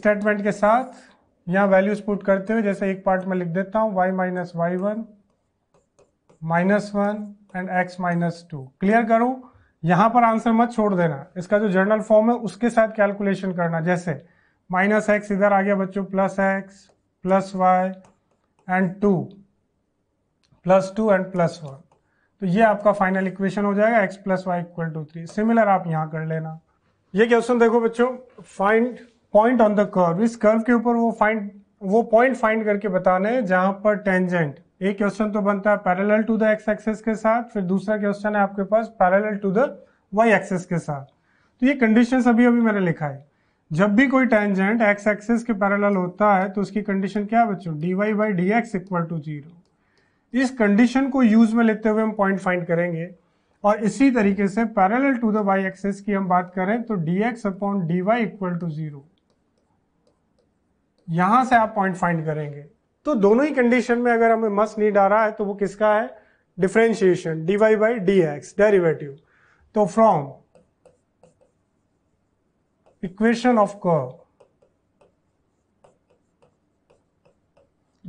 A: स्टेटमेंट के साथ यहाँ वैल्यूज पुट करते हुए जैसे एक पार्ट में लिख देता हूँ y minus Y one minus one and x minus two clear करो यहाँ पर आंसर मत छोड़ देना इसका जो जर्नल फॉर्म है उसके साथ कैलकुलेशन करना जैसे माइनस एक्स इधर आ गया बच्चों plus x plus y and two plus two and plus one तो ये आपका फाइनल इक्वेशन हो जाएगा x plus y equal to three similar आप यहाँ कर लेना ये क्वेश्चन देखो बच्चों find point on the curve इस कर्व के ऊपर वो फाइंड वो पॉइंट फाइंड करके बताना है जहां पर टेंजेंट एक क्वेश्चन तो बनता है parallel to the x axis के साथ फिर दूसरा क्वेश्चन है आपके पास parallel to the y axis के साथ तो ये कंडीशन अभी अभी मैंने लिखा है जब भी कोई टेंजेंट एक्स एक्सेस के पैरल होता है तो उसकी कंडीशन क्या है बच्चों d Y by D x equal to zero इस कंडीशन को यूज में लेते हुए हम पॉइंट फाइंड करेंगे और इसी तरीके से parallel to the y axis की हम बात करें तो d x upon D Y equal to zero यहां से आप पॉइंट फाइंड करेंगे तो दोनों ही कंडीशन में अगर हमें मस नीड आ रहा है तो वो किसका है differentiation d Y by D x derivative तो फ्रॉम इक्वेशन ऑफ कर्व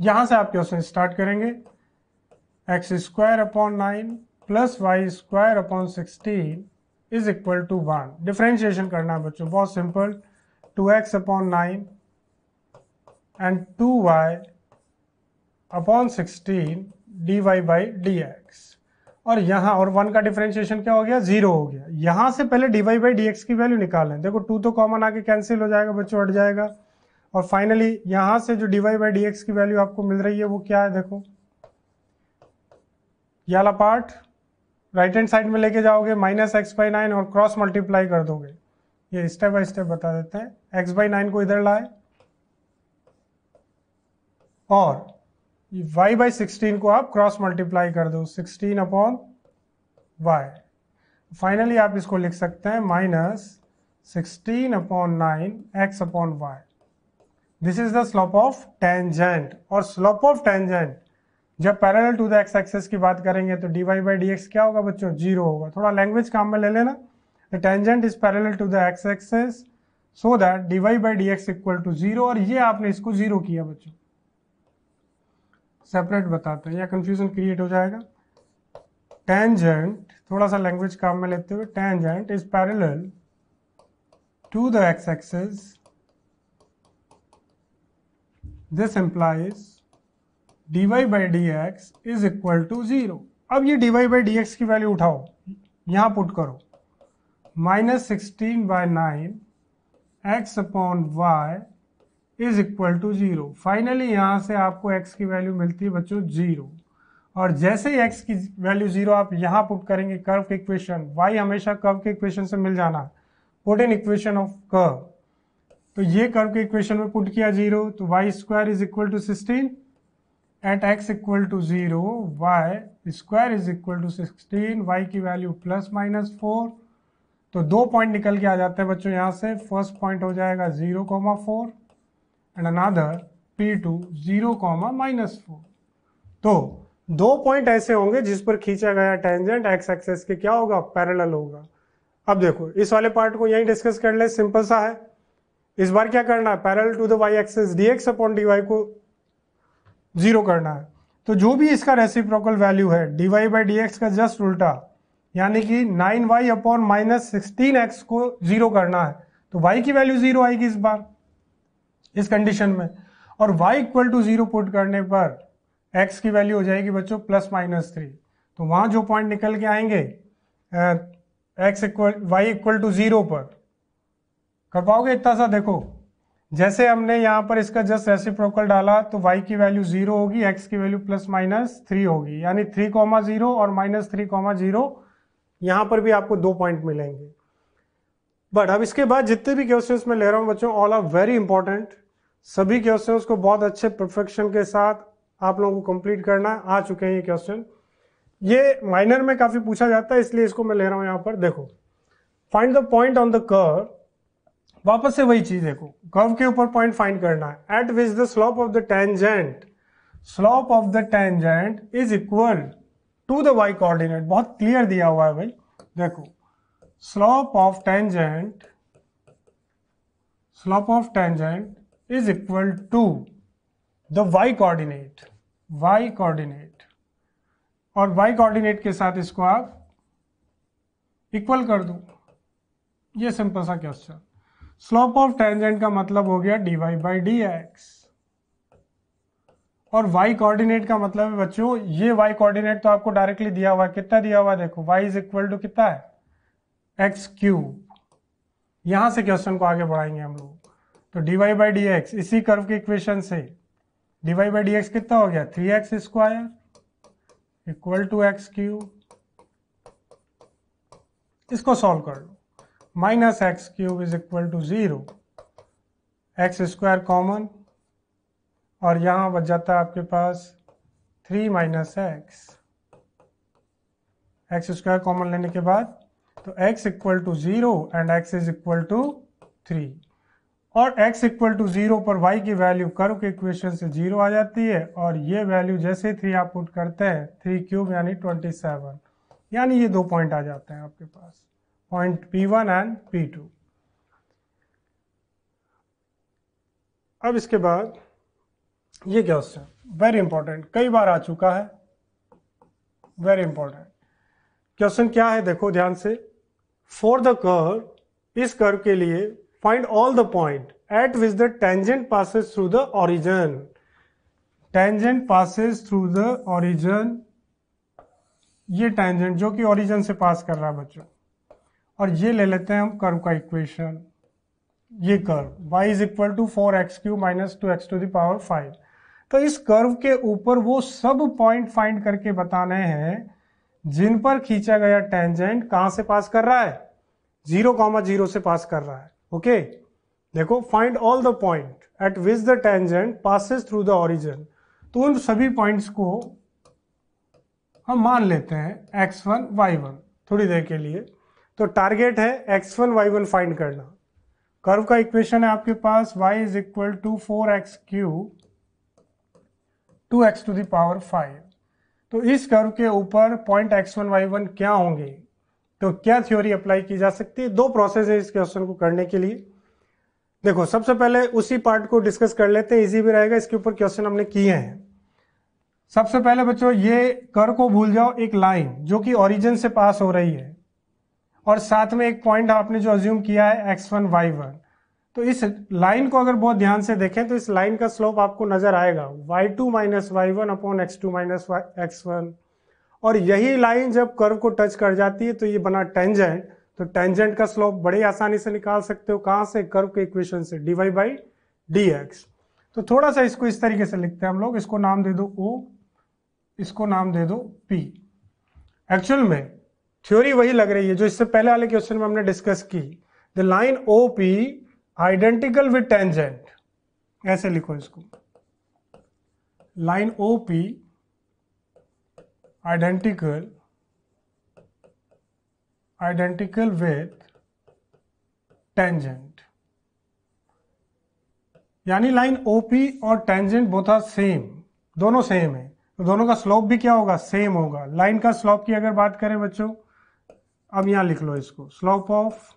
A: यहां से आप क्वेश्चन स्टार्ट करेंगे x square upon nine plus y square upon sixteen is equal to one differentiation करना है बच्चों बहुत simple two x upon nine and 2y upon sixteen d Y by D x और यहां और वन का differentiation क्या हो गया जीरो हो गया यहां से पहले d Y by D x की वैल्यू निकालें देखो टू तो कॉमन आके कैंसिल हो जाएगा बच्चों हट जाएगा और फाइनली यहां से जो d Y by D x की वैल्यू आपको मिल रही है वो क्या है देखो याला पार्ट राइट हैंड साइड में लेके जाओगे माइनस एक्स बाई नाइन और क्रॉस मल्टीप्लाई कर दोगे ये स्टेप बाई स्टेप बता देते हैं एक्स बाई नाइन को इधर लाए और y बाई सिक्सटीन को आप क्रॉस मल्टीप्लाई कर दो 16 अपॉन y फाइनली आप इसको लिख सकते हैं minus sixteen upon nine x upon y this is the slope of tangent और स्लोप ऑफ टेंजेंट जब parallel to the x axis की बात करेंगे तो dy बाई डी क्या होगा बच्चों जीरो होगा थोड़ा लैंग्वेज काम में ले लेना tangent is parallel to the x axis so that d by D x equal to zero और ये आपने इसको जीरो किया बच्चों सेपरेट बताते हैं या कंफ्यूजन क्रिएट हो जाएगा टेंजेंट थोड़ा सा लैंग्वेज काम में लेते हुए tangent is parallel to the x axis this implies y by D x is equal to zero अब ये डीवाई बाई डी एक्स की वैल्यू उठाओ यहाँ पुट करो minus sixteen by nine x upon y is equal to zero finally यहाँ से आपको x की वैल्यू मिलती है बच्चों जीरो और जैसे ही एक्स की वैल्यू जीरो आप यहाँ पुट करेंगे कर्व के इक्वेशन वाई हमेशा कर्व के इक्वेशन से मिल जाना put in equation of curve तो ये कर्व के इक्वेशन में पुट किया जीरो तो y square is equal to sixteen at x equal to zero y square is equal to sixteen y की वैल्यू प्लस माइनस फोर तो दो point निकल के आ जाते हैं बच्चों यहाँ से फर्स्ट पॉइंट हो जाएगा zero comma four and another P two zero comma minus four तो दो पॉइंट ऐसे होंगे जिस पर खींचा गया टेंजेंट एक्स एक्सेस के क्या होगा पैरेलल होगा अब देखो इस वाले पार्ट को यही डिस्कस कर ले सिंपल सा है इस बार क्या करना है parallel to the y axis d x upon D y को जीरो करना है तो जो भी इसका रेसिप्रोकल वैल्यू है D Y by D x का जस्ट उल्टा यानी कि nine y upon minus sixteen x को जीरो करना है तो वाई की वैल्यू जीरो आएगी इस बार इस कंडीशन में और y equal to zero put करने पर x की वैल्यू हो जाएगी बच्चों प्लस माइनस थ्री तो वहां जो पॉइंट निकल के आएंगे x equal y equal to zero पर कर पाओगे इतना सा देखो जैसे हमने यहां पर इसका जस्ट रेसिप्रोकल डाला तो y की वैल्यू जीरो होगी x की वैल्यू प्लस माइनस थ्री होगी यानी थ्री कॉमा जीरो और माइनस थ्री कॉमा जीरो यहां पर भी आपको दो पॉइंट मिलेंगे बट अब इसके बाद जितने भी क्वेश्चन में ले रहा हूं बच्चों ऑल आर वेरी इंपॉर्टेंट सभी क्वेश्चन को बहुत अच्छे परफेक्शन के साथ आप लोगों को कंप्लीट करना है आ चुके हैं ये क्वेश्चन ये माइनर में काफी पूछा जाता है इसलिए इसको मैं ले रहा हूं यहां पर देखो find the point on the curve वापस से वही चीज देखो कर्व के ऊपर पॉइंट फाइंड करना है at which the slope of the tangent slope of the tangent is equal to the y coordinate बहुत क्लियर दिया हुआ है भाई देखो slope of tangent slope of tangent is equal to the y coordinate y coordinate और y coordinate के साथ इसको आप इक्वल कर दो ये सिंपल सा क्वेश्चन स्लोप ऑफ टेंजेंट का मतलब हो गया d Y by D x और वाई कोऑर्डिनेट का मतलब है बच्चों ये वाई कोऑर्डिनेट तो आपको डायरेक्टली दिया हुआ है कितना दिया हुआ है देखो वाई इज इक्वल टू कितना है एक्स क्यूब यहां से क्वेश्चन को आगे बढ़ाएंगे हम लोग तो D Y by D x इसी कर्व के इक्वेशन से d Y by D x कितना हो गया three x square equal to x cube इसको सॉल्व कर लो minus x cube is equal to zero x square common और यहां बच जाता है आपके पास three minus x x square common लेने के बाद तो x equal to zero and x is equal to three और x इक्वल टू जीरो पर y की वैल्यू कर्व के इक्वेशन से जीरो आ जाती है और ये वैल्यू जैसे थ्री आप पुट करते हैं थ्री क्यूब यानी ट्वेंटी सेवन यानी ये दो पॉइंट आ जाते हैं आपके पास point P one and P two अब इसके बाद ये क्वेश्चन वेरी इंपॉर्टेंट कई बार आ चुका है वेरी इंपॉर्टेंट क्वेश्चन क्या है देखो ध्यान से फॉर द कर्व इस कर्व के लिए Find all the point at which the tangent passes through the origin. Tangent passes through the origin. ये टेंजेंट जो कि ऑरिजन से पास कर रहा है बच्चों और ये ले लेते हैं हम कर्व का इक्वेशन ये curve y is equal to four x cube minus two x to the power five तो इस कर्व के ऊपर वो सब पॉइंट फाइंड करके बताने हैं जिन पर खींचा गया टेंजेंट कहां से पास कर रहा है जीरो कॉमा जीरो से पास कर रहा है ओके देखो find all the points at which the tangent passes through the origin तो उन सभी पॉइंट्स को हम मान लेते हैं x1, y1 थोड़ी देर के लिए तो टारगेट है x1, y1 फाइंड करना कर्व का इक्वेशन है आपके पास y is equal to four x cube two x to the power five तो इस कर्व के ऊपर पॉइंट x1, y1 क्या होंगे तो क्या थ्योरी अप्लाई की जा सकती है दो प्रोसेस है इस क्वेश्चन को करने के लिए देखो सबसे पहले उसी पार्ट को डिस्कस कर लेते हैं इजी भी रहेगा इसके ऊपर क्वेश्चन हमने किए हैं सबसे पहले बच्चों ये कर को भूल जाओ एक लाइन जो कि ओरिजिन से पास हो रही है और साथ में एक पॉइंट आपने जो अज्यूम किया है एक्स वन वाई वन तो इस लाइन को अगर बहुत ध्यान से देखें तो इस लाइन का स्लोप आपको नजर आएगा y two minus Y one upon x two minus x one और यही लाइन जब कर्व को टच कर जाती है तो ये बना टेंजेंट तो टेंजेंट का स्लोप बड़े आसानी से निकाल सकते हो कहां से कर्व के इक्वेशन से डीवाई बाई डी एक्स तो थोड़ा सा इसको इस तरीके से लिखते हैं हम लोग इसको नाम दे दो ओ इसको नाम दे दो पी एक्चुअल में थ्योरी वही लग रही है जो इससे पहले वाले क्वेश्चन में हमने डिस्कस की the line O P identical with tangent ऐसे लिखो इसको line O P identical identical with tangent यानी लाइन ओपी और टेंजेंट बोथ आर सेम दोनों सेम है तो दोनों का स्लोप भी क्या होगा सेम होगा लाइन का स्लोप की अगर बात करें बच्चों अब यहां लिख लो इसको slope of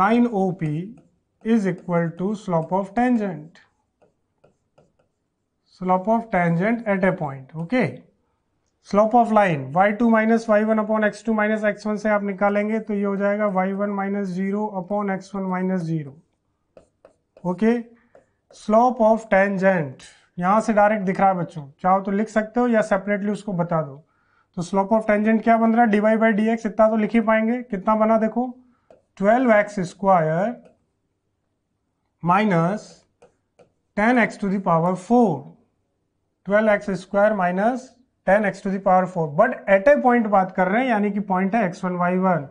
A: line O P is equal to slope of tangent slope of tangent at a point okay slope of line y two minus Y one upon x two minus x one से आप निकालेंगे तो ये हो जाएगा y1 one minus zero upon x one minus zero okay slope of tangent यहां से direct दिख रहा है बच्चों चाहो तो लिख सकते हो या सेपरेटली उसको बता दो तो स्लोप ऑफ टेंजेंट क्या बन रहा है डीवाई बाई डी एक्स इतना तो लिख ही पाएंगे कितना बना देखो twelve x square minus ten x to the power four twelve x square minus ten x to the power four but at a point बात कर रहे हैं यानी कि पॉइंट है एक्स वन वाई वन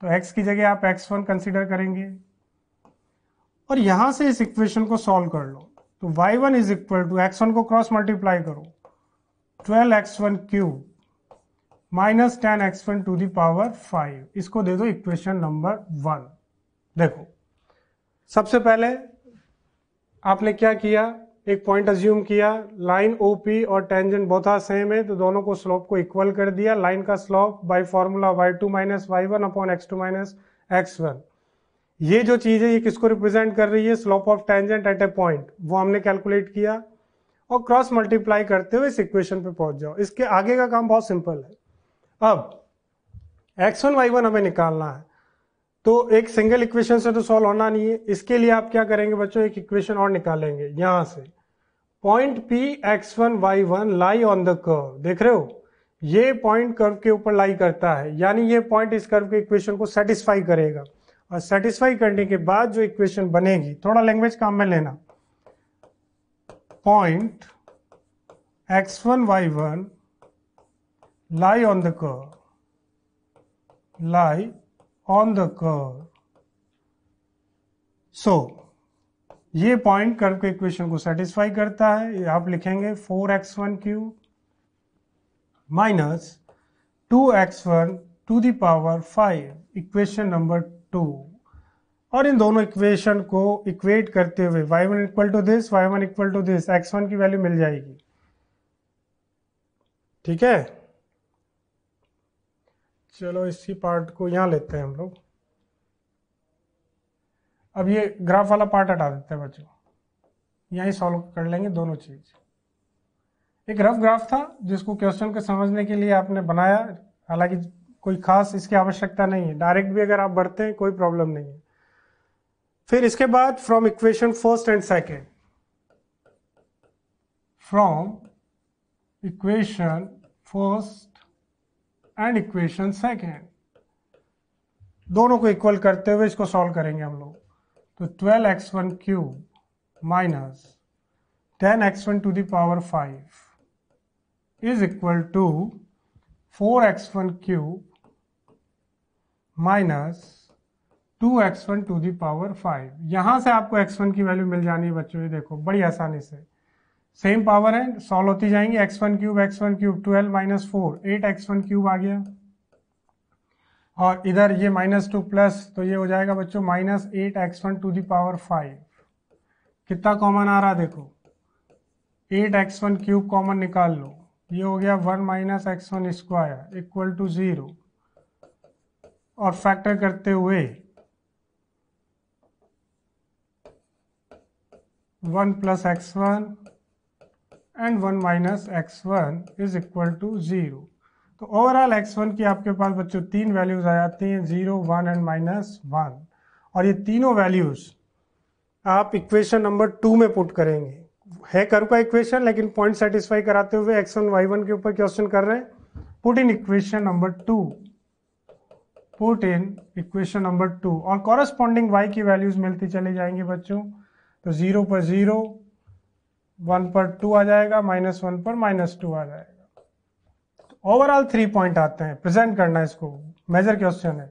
A: तो एक्स की जगह आप एक्स वन कंसिडर करेंगे और यहां से इस इक्वेशन को सॉल्व कर लो तो y one is equal to x one को क्रॉस मल्टीप्लाई करो twelve x one cube minus ten x one to the power five इसको दे दो इक्वेशन नंबर वन देखो सबसे पहले आपने क्या किया एक पॉइंट अज्यूम किया लाइन ओ पी और टेंजेंट बहुत सेम है तो दोनों को स्लोप को इक्वल कर दिया लाइन का slope by formula y two minus Y one upon x two minus x one ये जो चीज़ है ये किसको रिप्रेजेंट कर रही है slope of tangent at a point वो हमने कैलकुलेट किया और क्रॉस मल्टीप्लाई करते हुए इस इक्वेशन पे पहुंच जाओ इसके आगे का काम बहुत सिंपल है अब एक्स वन वाई वन हमें निकालना है तो एक सिंगल इक्वेशन से तो सॉल्व होना नहीं है इसके लिए आप क्या करेंगे बच्चों एक इक्वेशन और निकालेंगे यहां से point P x one Y one lie on the curve देख रहे हो ये पॉइंट कर्व के ऊपर लाई करता है यानी ये पॉइंट इस कर्व के इक्वेशन को सेटिस्फाई करेगा और सेटिस्फाई करने के बाद जो इक्वेशन बनेगी थोड़ा लैंग्वेज काम में लेना point x one Y one lie on the curve lie on the curve so ये पॉइंट कर्व के इक्वेशन को सेटिस्फाई करता है आप लिखेंगे four x one cube minus two x one to the power five equation number two और इन दोनों इक्वेशन को इक्वेट करते हुए y1 one equal to this y one equal to this one की वैल्यू मिल जाएगी ठीक है चलो इसी पार्ट को यहां लेते हैं हम लोग अब ये ग्राफ वाला पार्ट हटा देते हैं बच्चों यहाँ ही सॉल्व कर लेंगे दोनों चीज एक रफ ग्राफ था जिसको क्वेश्चन को समझने के लिए आपने बनाया हालांकि कोई खास इसकी आवश्यकता नहीं है डायरेक्ट भी अगर आप बढ़ते हैं कोई प्रॉब्लम नहीं है फिर इसके बाद from equation first and second from equation first and equation second दोनों को इक्वल करते हुए इसको सॉल्व करेंगे हम लोग तो twelve x one cube minus ten x one to the power five is equal to four x one cube minus two x one to the power five यहां से आपको एक्स वन की वैल्यू मिल जानी है बच्चों ये देखो बड़ी आसानी से सेम पावर है सॉल्व होती जाएंगे x one cube x one cube twelve minus four eight x one cube आ गया और इधर ये माइनस टू प्लस तो ये हो जाएगा बच्चों minus eight x one to the power five कितना कॉमन आ रहा देखो eight x one cube common निकाल लो ये हो गया one minus x one square equal to zero और फैक्टर करते हुए one plus x one and one minus x one is equal to zero तो ओवरऑल एक्स वन की आपके पास बच्चों तीन वैल्यूज आ जाती हैं zero one and minus one और ये तीनों वैल्यूज आप इक्वेशन नंबर टू में पुट करेंगे है करू का इक्वेशन लेकिन पॉइंट सेटिस्फाई कराते हुए एक्स वन वाई वन के ऊपर क्वेश्चन कर रहे हैं put in equation number two put in equation number two और कॉरेस्पॉन्डिंग वाई की वैल्यूज मिलती चले जाएंगे बच्चों तो जीरो पर जीरो वन पर टू आ जाएगा माइनस वन पर माइनस टू आ जाएगा ओवरऑल थ्री पॉइंट आते हैं प्रेजेंट करना है इसको मेजर क्वेश्चन है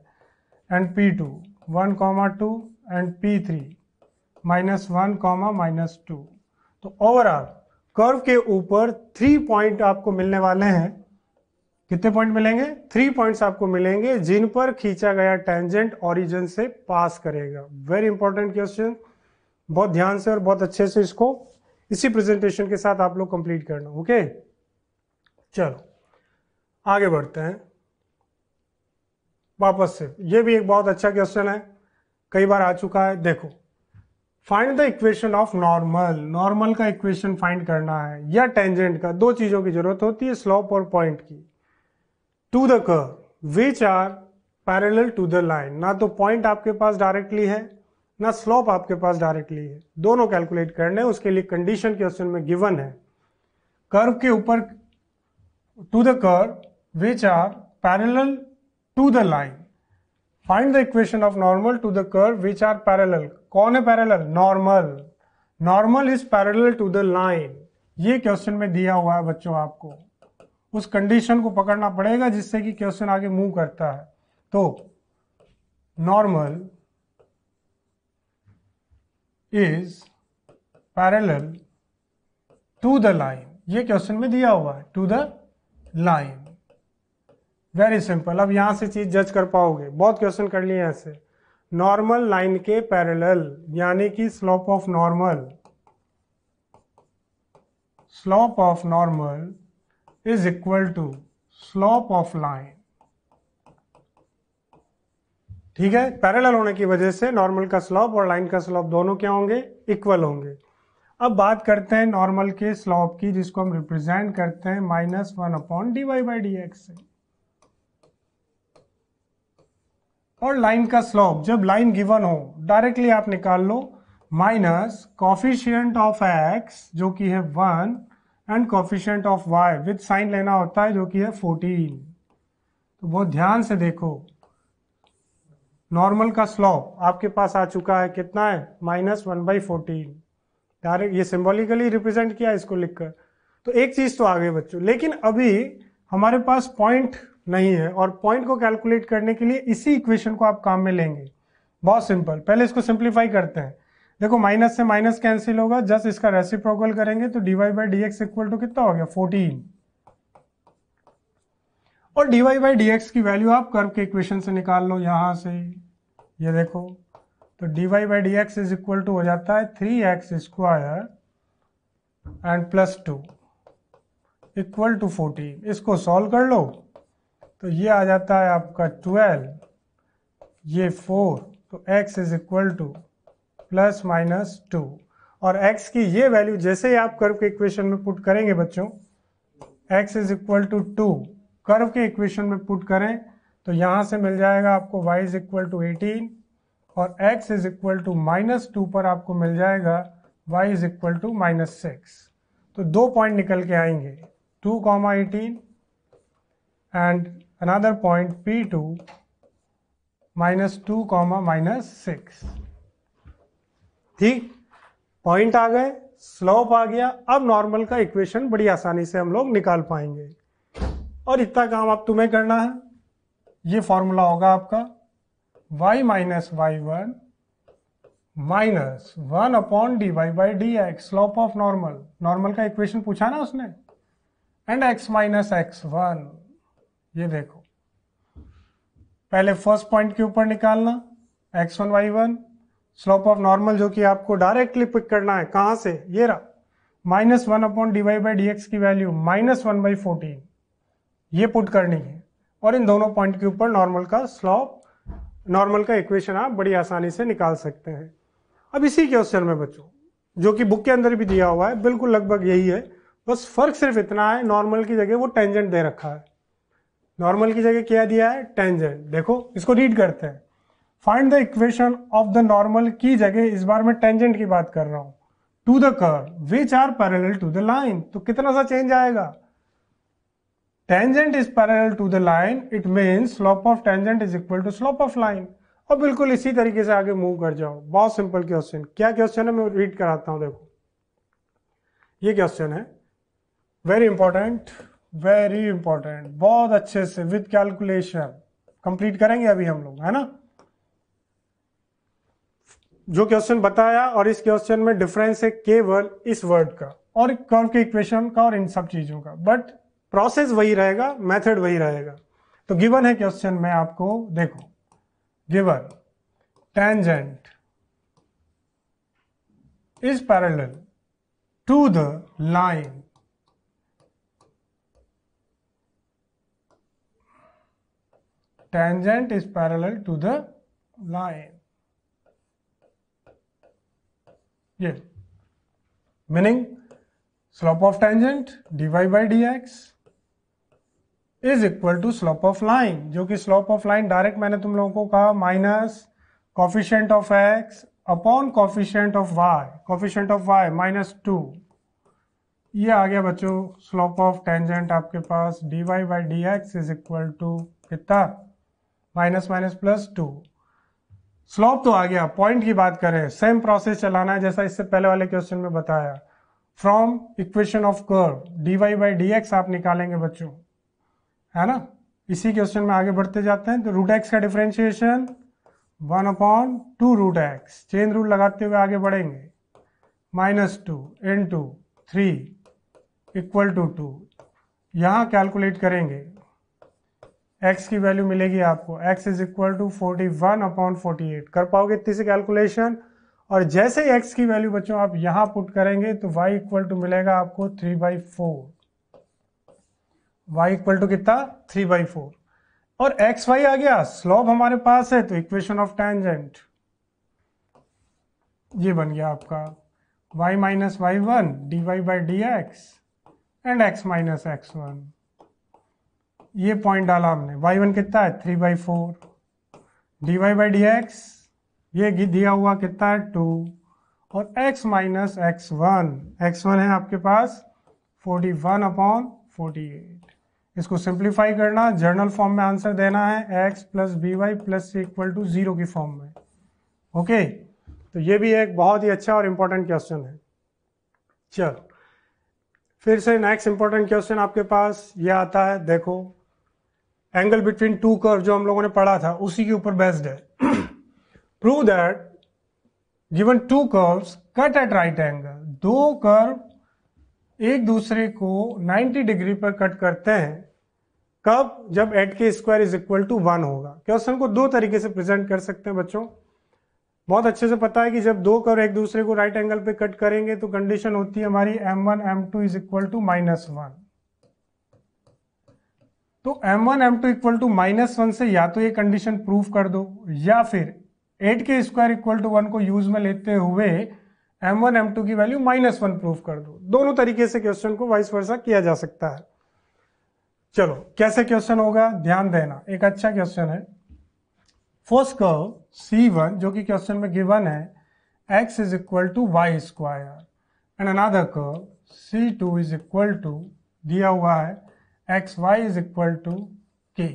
A: and P two one comma two and P three minus one comma minus two तो ओवरऑल कर्व के ऊपर थ्री पॉइंट आपको मिलने वाले हैं कितने पॉइंट मिलेंगे थ्री पॉइंट्स आपको मिलेंगे जिन पर खींचा गया टेंजेंट ओरिजिन से पास करेगा वेरी इंपॉर्टेंट क्वेश्चन बहुत ध्यान से और बहुत अच्छे से इसको इसी प्रेजेंटेशन के साथ आप लोग कंप्लीट करना ओके okay? चलो आगे बढ़ते हैं वापस से ये भी एक बहुत अच्छा क्वेश्चन है कई बार आ चुका है देखो find the equation of normal normal का इक्वेशन फाइंड करना है या टेंजेंट का दो चीजों की जरूरत होती है स्लोप और पॉइंट की to the curve which are parallel to the line ना तो पॉइंट आपके पास डायरेक्टली है ना स्लोप आपके पास डायरेक्टली है दोनों कैलकुलेट करने हैं उसके लिए कंडीशन क्वेश्चन में गिवन है कर्व के ऊपर to the curve which are parallel to the line. Find the equation of normal to the curve which are parallel. कौन है parallel? Normal. Normal is parallel to the line. ये question में दिया हुआ है बच्चों आपको उस कंडीशन को पकड़ना पड़ेगा जिससे कि क्वेश्चन आगे मूव करता है तो normal is parallel to the line ये क्वेश्चन में दिया हुआ है to the line very simple अब यहां से चीज जज कर पाओगे बहुत क्वेश्चन कर लिए ऐसे नॉर्मल लाइन के पैरेलल यानी कि slope of normal slope of normal is equal to slope of line ठीक है पैरेलल होने की वजह से नॉर्मल का स्लोप और लाइन का स्लोप दोनों क्या होंगे इक्वल होंगे अब बात करते हैं नॉर्मल के स्लोप की जिसको हम रिप्रेजेंट करते हैं minus one upon D Y by D x से और लाइन का स्लोप जब लाइन गिवन हो डायरेक्टली आप निकाल लो माइनस कॉफिशियंट ऑफ एक्स जो कि है one and coefficient of y with sign लेना होता है जो कि है फोर्टीन तो बहुत ध्यान से देखो नॉर्मल का स्लोप आपके पास आ चुका है कितना है minus one by fourteen direct ये सिंबोलिकली रिप्रेजेंट किया इसको लिखकर तो एक चीज तो आ गई बच्चों लेकिन अभी हमारे पास पॉइंट नहीं है और पॉइंट को कैलकुलेट करने के लिए इसी इक्वेशन को आप काम में लेंगे बहुत सिंपल पहले इसको सिंप्लीफाई करते हैं देखो माइनस से माइनस कैंसिल होगा जस्ट इसका रेसिप्रोकल करेंगे तो डीवाई बाई इक्वल टू कितना हो गया फोर्टीन और डीवाई बाई की वैल्यू आप कर्व के इक्वेशन से निकाल लो यहां से ये देखो तो d y by D x is equal to हो जाता है three x square and plus two equal to fourteen इसको सॉल्व कर लो तो ये आ जाता है आपका ट्वेल्व ये फोर तो x is equal to plus minus two और x की ये वैल्यू जैसे ही आप कर्व के इक्वेशन में पुट करेंगे बच्चों x is equal to two curve के इक्वेशन में पुट करें तो यहां से मिल जाएगा आपको y is equal to eighteen और x is equal to minus two पर आपको मिल जाएगा y is equal to minus six तो दो पॉइंट निकल के आएंगे two comma eighteen and another point P2 minus two comma minus six ठीक पॉइंट आ गए स्लोप आ गया अब नॉर्मल का इक्वेशन बड़ी आसानी से हम लोग निकाल पाएंगे और इतना काम अब तुम्हें करना है ये फॉर्मूला होगा आपका y minus Y one minus one upon D Y by D x slope of normal normal का इक्वेशन पूछा ना उसने and x minus x one ये देखो पहले फर्स्ट पॉइंट के ऊपर निकालना x one Y one slope of normal जो कि आपको डायरेक्टली पिक करना है कहां से ये रहा minus one upon d y by d की value minus one by fourteen ये पुट करनी है और इन दोनों पॉइंट के ऊपर नॉर्मल का स्लॉप नॉर्मल का इक्वेशन आप बड़ी आसानी से निकाल सकते हैं अब इसी क्वेश्चन में बच्चों जो कि बुक के अंदर भी दिया हुआ है बिल्कुल लगभग यही है बस फर्क सिर्फ इतना है नॉर्मल की जगह वो टेंजेंट दे रखा है नॉर्मल की जगह क्या दिया है टेंजेंट देखो इसको रीड करते हैं find the equation of the normal की जगह इस बार मैं टेंजेंट की बात कर रहा हूं to the curve which are parallel to the line तो कितना सा चेंज आएगा tangent is parallel to the line it means slope of tangent is equal to slope of line और बिल्कुल इसी तरीके से आगे मूव कर जाओ बहुत सिंपल क्वेश्चन क्या क्वेश्चन है मैं रीड कराता हूं देखो ये क्वेश्चन है वेरी इंपॉर्टेंट वेरी इंपॉर्टेंट बहुत अच्छे से विथ कैलकुलेशन कंप्लीट करेंगे अभी हम लोग है ना जो क्वेश्चन बताया और इस क्वेश्चन में डिफरेंस है केवल इस वर्ड का और कर्व के इक्वेशन का और इन सब चीजों का बट प्रोसेस वही रहेगा मेथड वही रहेगा तो गिवन है क्वेश्चन में आपको देखो given tangent is parallel to the line tangent is parallel to the line. Yes. Meaning slope of tangent dy by dx is equal to slope of line जो कि स्लोप ऑफ लाइन डायरेक्ट मैंने तुम लोगों को कहा minus coefficient of x upon coefficient of y coefficient of y minus two ये आ गया बच्चों स्लोप ऑफ टेंजेंट आपके पास D Y by D x is equal to कितना minus minus plus two slope तो आ गया पॉइंट की बात करें सेम प्रोसेस चलाना है जैसा इससे पहले वाले क्वेश्चन में बताया from equation of curve d Y by D x आप निकालेंगे बच्चों है ना इसी क्वेश्चन में आगे बढ़ते जाते हैं तो रूट एक्स का differentiation one upon two root x chain rule लगाते हुए आगे बढ़ेंगे minus two in two three equal to two यहाँ कैलकुलेट करेंगे एक्स की वैल्यू मिलेगी आपको x is equal to forty one upon forty eight कर पाओगे इतनी सी कैलकुलेशन और जैसे ही एक्स की वैल्यू बच्चों आप यहां पुट करेंगे तो वाई इक्वल टू मिलेगा आपको three by four y equal to कितना थ्री बाई फोर और एक्स वाई आ गया स्लोप हमारे पास है तो इक्वेशन ऑफ टेंजेंट ये बन गया आपका y minus Y one D Y by D x and x minus x one ये पॉइंट डाला हमने वाई वन कितना है three by four d Y by D x ये दिया हुआ कितना है टू और x minus x one x one है आपके पास forty one upon forty eight इसको सिंप्लीफाई करना जर्नल फॉर्म में आंसर देना है x plus b y plus equal to zero की फॉर्म में ओके तो ये भी एक बहुत ही अच्छा और इम्पोर्टेंट क्वेश्चन है चलो फिर से नेक्स्ट इंपॉर्टेंट क्वेश्चन आपके पास ये आता है देखो एंगल बिटवीन टू कर्व जो हम लोगों ने पढ़ा था उसी के ऊपर बेस्ड है prove that given two curves cut at right angle दो कर्व एक दूसरे को 90 डिग्री पर कट करते हैं कब जब eight k square is equal to one होगा क्वेश्चन को दो तरीके से प्रेजेंट कर सकते हैं बच्चों बहुत अच्छे से पता है कि जब दो कर्व एक दूसरे को राइट एंगल पे कट करेंगे तो कंडीशन होती है हमारी m one M two is equal to minus one तो M one M two equal to minus one से या तो ये कंडीशन प्रूफ कर दो या फिर eight k square equal to one को यूज में लेते हुए एम वन एम टू की वैल्यू माइनस वन प्रूफ कर दो दोनों तरीके से क्वेश्चन को वाइस वर्षा किया जा सकता है चलो कैसे क्वेश्चन होगा ध्यान देना एक अच्छा क्वेश्चन है फर्स्ट कर्व सी वन जो कि क्वेश्चन में गिवन है x is equal to y square and another curve C two is equal to दिया हुआ है x y is equal to k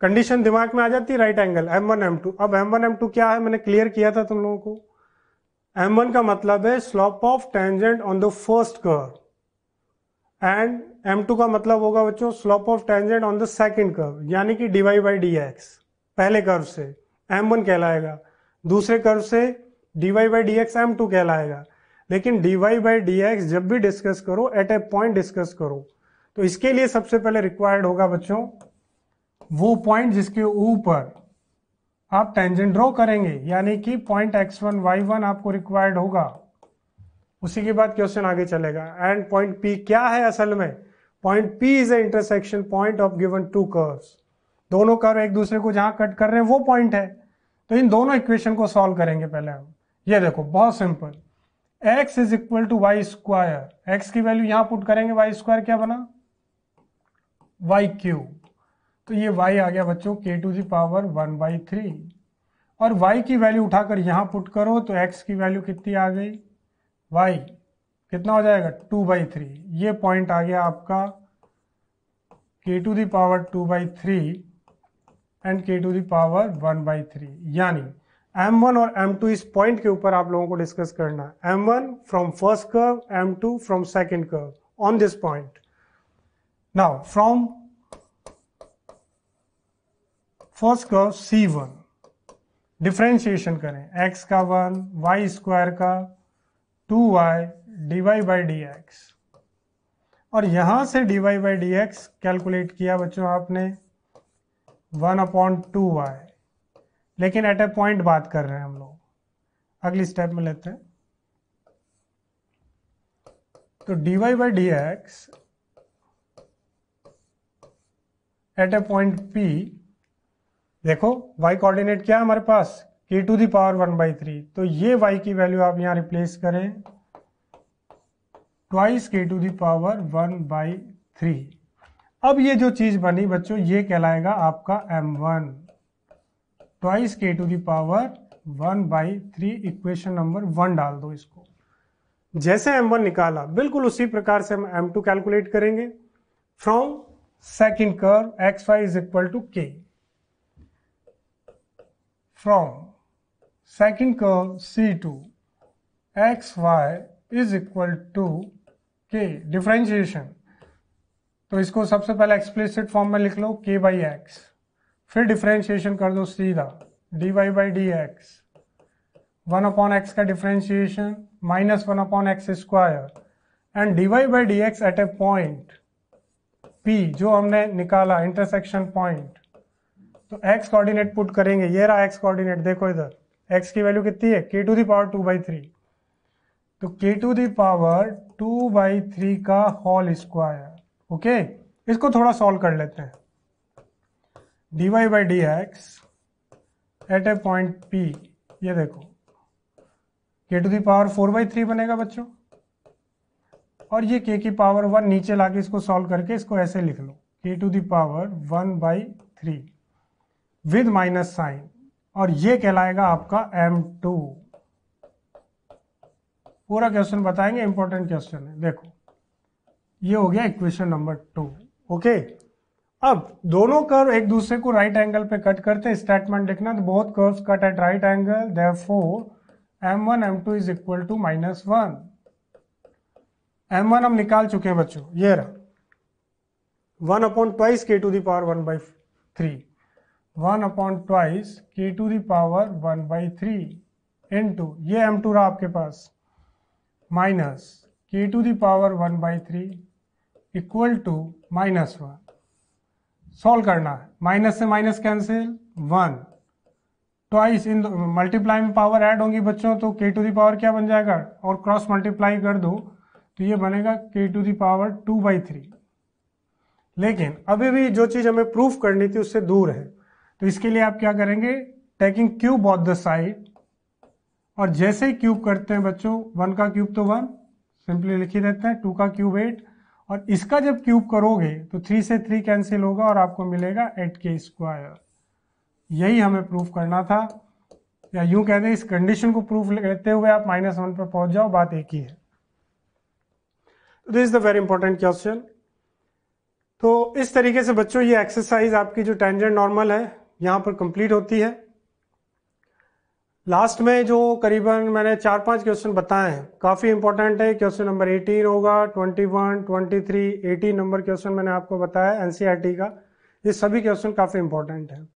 A: condition दिमाग में आ जाती है right angle M one M two अब एम वन एम टू क्या है मैंने क्लियर किया था तुम लोगों को एम वन का मतलब है slope of tangent on the first curve and m two का मतलब होगा बच्चों slope of tangent on the second curve यानी कि डीवाई बाई डी एक्स पहले कर्व से एम वन कहलाएगा दूसरे कर्व से d y by D x m two कहलाएगा लेकिन d Y by D x जब भी डिस्कस करो एट ए पॉइंट डिस्कस करो तो इसके लिए सबसे पहले रिक्वायर्ड होगा बच्चों वो पॉइंट जिसके ऊपर आप टेंजेंट ड्रॉ करेंगे यानी कि point x one Y one आपको रिक्वायर्ड होगा उसी के बाद क्वेश्चन आगे चलेगा एंड पॉइंट पी क्या है असल में point P is a intersection point of given two curves दोनों कर्व एक दूसरे को जहां कट कर रहे हैं वो पॉइंट है तो इन दोनों इक्वेशन को सॉल्व करेंगे पहले हम ये देखो बहुत simple x is equal to y square x की वैल्यू यहां पुट करेंगे वाई स्क्वायर क्या बना वाई क्यू तो ये वाई आ गया बच्चों k to the power one by three और वाई की वैल्यू उठाकर यहां पुट करो तो एक्स की वैल्यू कितनी आ गई वाई कितना हो जाएगा टू बाई थ्री ये पॉइंट आ गया आपका k to the power two by three and k to the power one by three यानी एम वन और एम टू इस पॉइंट के ऊपर आप लोगों को डिस्कस करना है m one from first curve m two from second curve on this point now from first curve C one differentiation करें एक्स का वन वाई स्क्वायर का to y d Y by D x और यहां से d Y by D x calculate किया बच्चों आपने one upon two y लेकिन एट ए पॉइंट बात कर रहे हैं हम लोग अगली स्टेप में लेते हैं तो D Y by D x at a point P देखो y कोऑर्डिनेट क्या है हमारे पास k to the power one by three तो ये y की वैल्यू आप यहां रिप्लेस करें ट्वाइस के to the power one by three अब ये जो चीज बनी बच्चों ये कहलाएगा आपका एम वन ट्वाइस के to the power one by three equation number one डाल दो इसको जैसे एम वन निकाला बिल्कुल उसी प्रकार से हम एम टू कैलकुलेट करेंगे from second curve x y is equal to k from second curve C two x y is equal to k differentiation तो इसको सबसे पहले एक्सप्लिसिट फॉर्म में लिख लो के बाई एक्स फिर डिफरेंशिएशन कर दो सीधा d Y by D x one upon x का differentiation minus one upon x square and d Y by D x at a point P जो हमने निकाला इंटरसेक्शन पॉइंट तो एक्स कोऑर्डिनेट पुट करेंगे ये रहा एक्स कोऑर्डिनेट देखो इधर एक्स की वैल्यू कितनी है K to the power two by three तो K to the power two by three का होल स्क्वायर ओके इसको थोड़ा सॉल्व कर लेते हैं D Y by D x at a point P ये देखो K to the power four by three बनेगा बच्चों और ये के की पावर वन नीचे लाके इसको सॉल्व करके इसको ऐसे लिख लो K to the power one by three with minus sign और ये कहलाएगा आपका एम टू पूरा क्वेश्चन बताएंगे इंपॉर्टेंट क्वेश्चन है देखो ये हो गया इक्वेशन नंबर टू ओके अब दोनों कर्व एक दूसरे को राइट एंगल पे कट करते स्टेटमेंट लिखना तो बहुत curves cut at right angle M one M two is equal to minus one M one हम निकाल चुके हैं बच्चों ये रहा वन अपॉन ट्वाइस के to the power one by three one upon twice के to the power one by three into ये एम टू रहा आपके पास minus K to the power one by three equal to minus one solve करना है minus से minus cancel one twice इन multiply में पावर ऐड होंगी बच्चों तो के टू दी पावर क्या बन जाएगा और क्रॉस मल्टीप्लाई कर दो तो ये बनेगा K to the power two by three लेकिन अभी भी जो चीज़ हमें प्रूफ करनी थी उससे दूर है तो इसके लिए आप क्या करेंगे taking cube of the side और जैसे ही क्यूब करते हैं बच्चों वन का क्यूब तो वन सिंपली लिखी देते हैं टू का क्यूब एट और इसका जब क्यूब करोगे तो थ्री से थ्री कैंसिल होगा और आपको मिलेगा एट के स्क्वायर यही हमें प्रूफ करना था या यूं कहते दें इस कंडीशन को प्रूफ लेते हुए आप माइनस वन पर पहुंच जाओ बात एक ही है this is the very important question तो इस तरीके से बच्चों ये एक्सरसाइज आपकी जो टेंजेंट नॉर्मल है यहां पर कंप्लीट होती है लास्ट में जो करीबन मैंने चार पांच क्वेश्चन बताए हैं काफ़ी इंपॉर्टेंट है क्वेश्चन नंबर 18 होगा 21, 23, 18 नंबर क्वेश्चन मैंने आपको बताया एनसीईआरटी e का ये सभी क्वेश्चन काफ़ी इंपॉर्टेंट है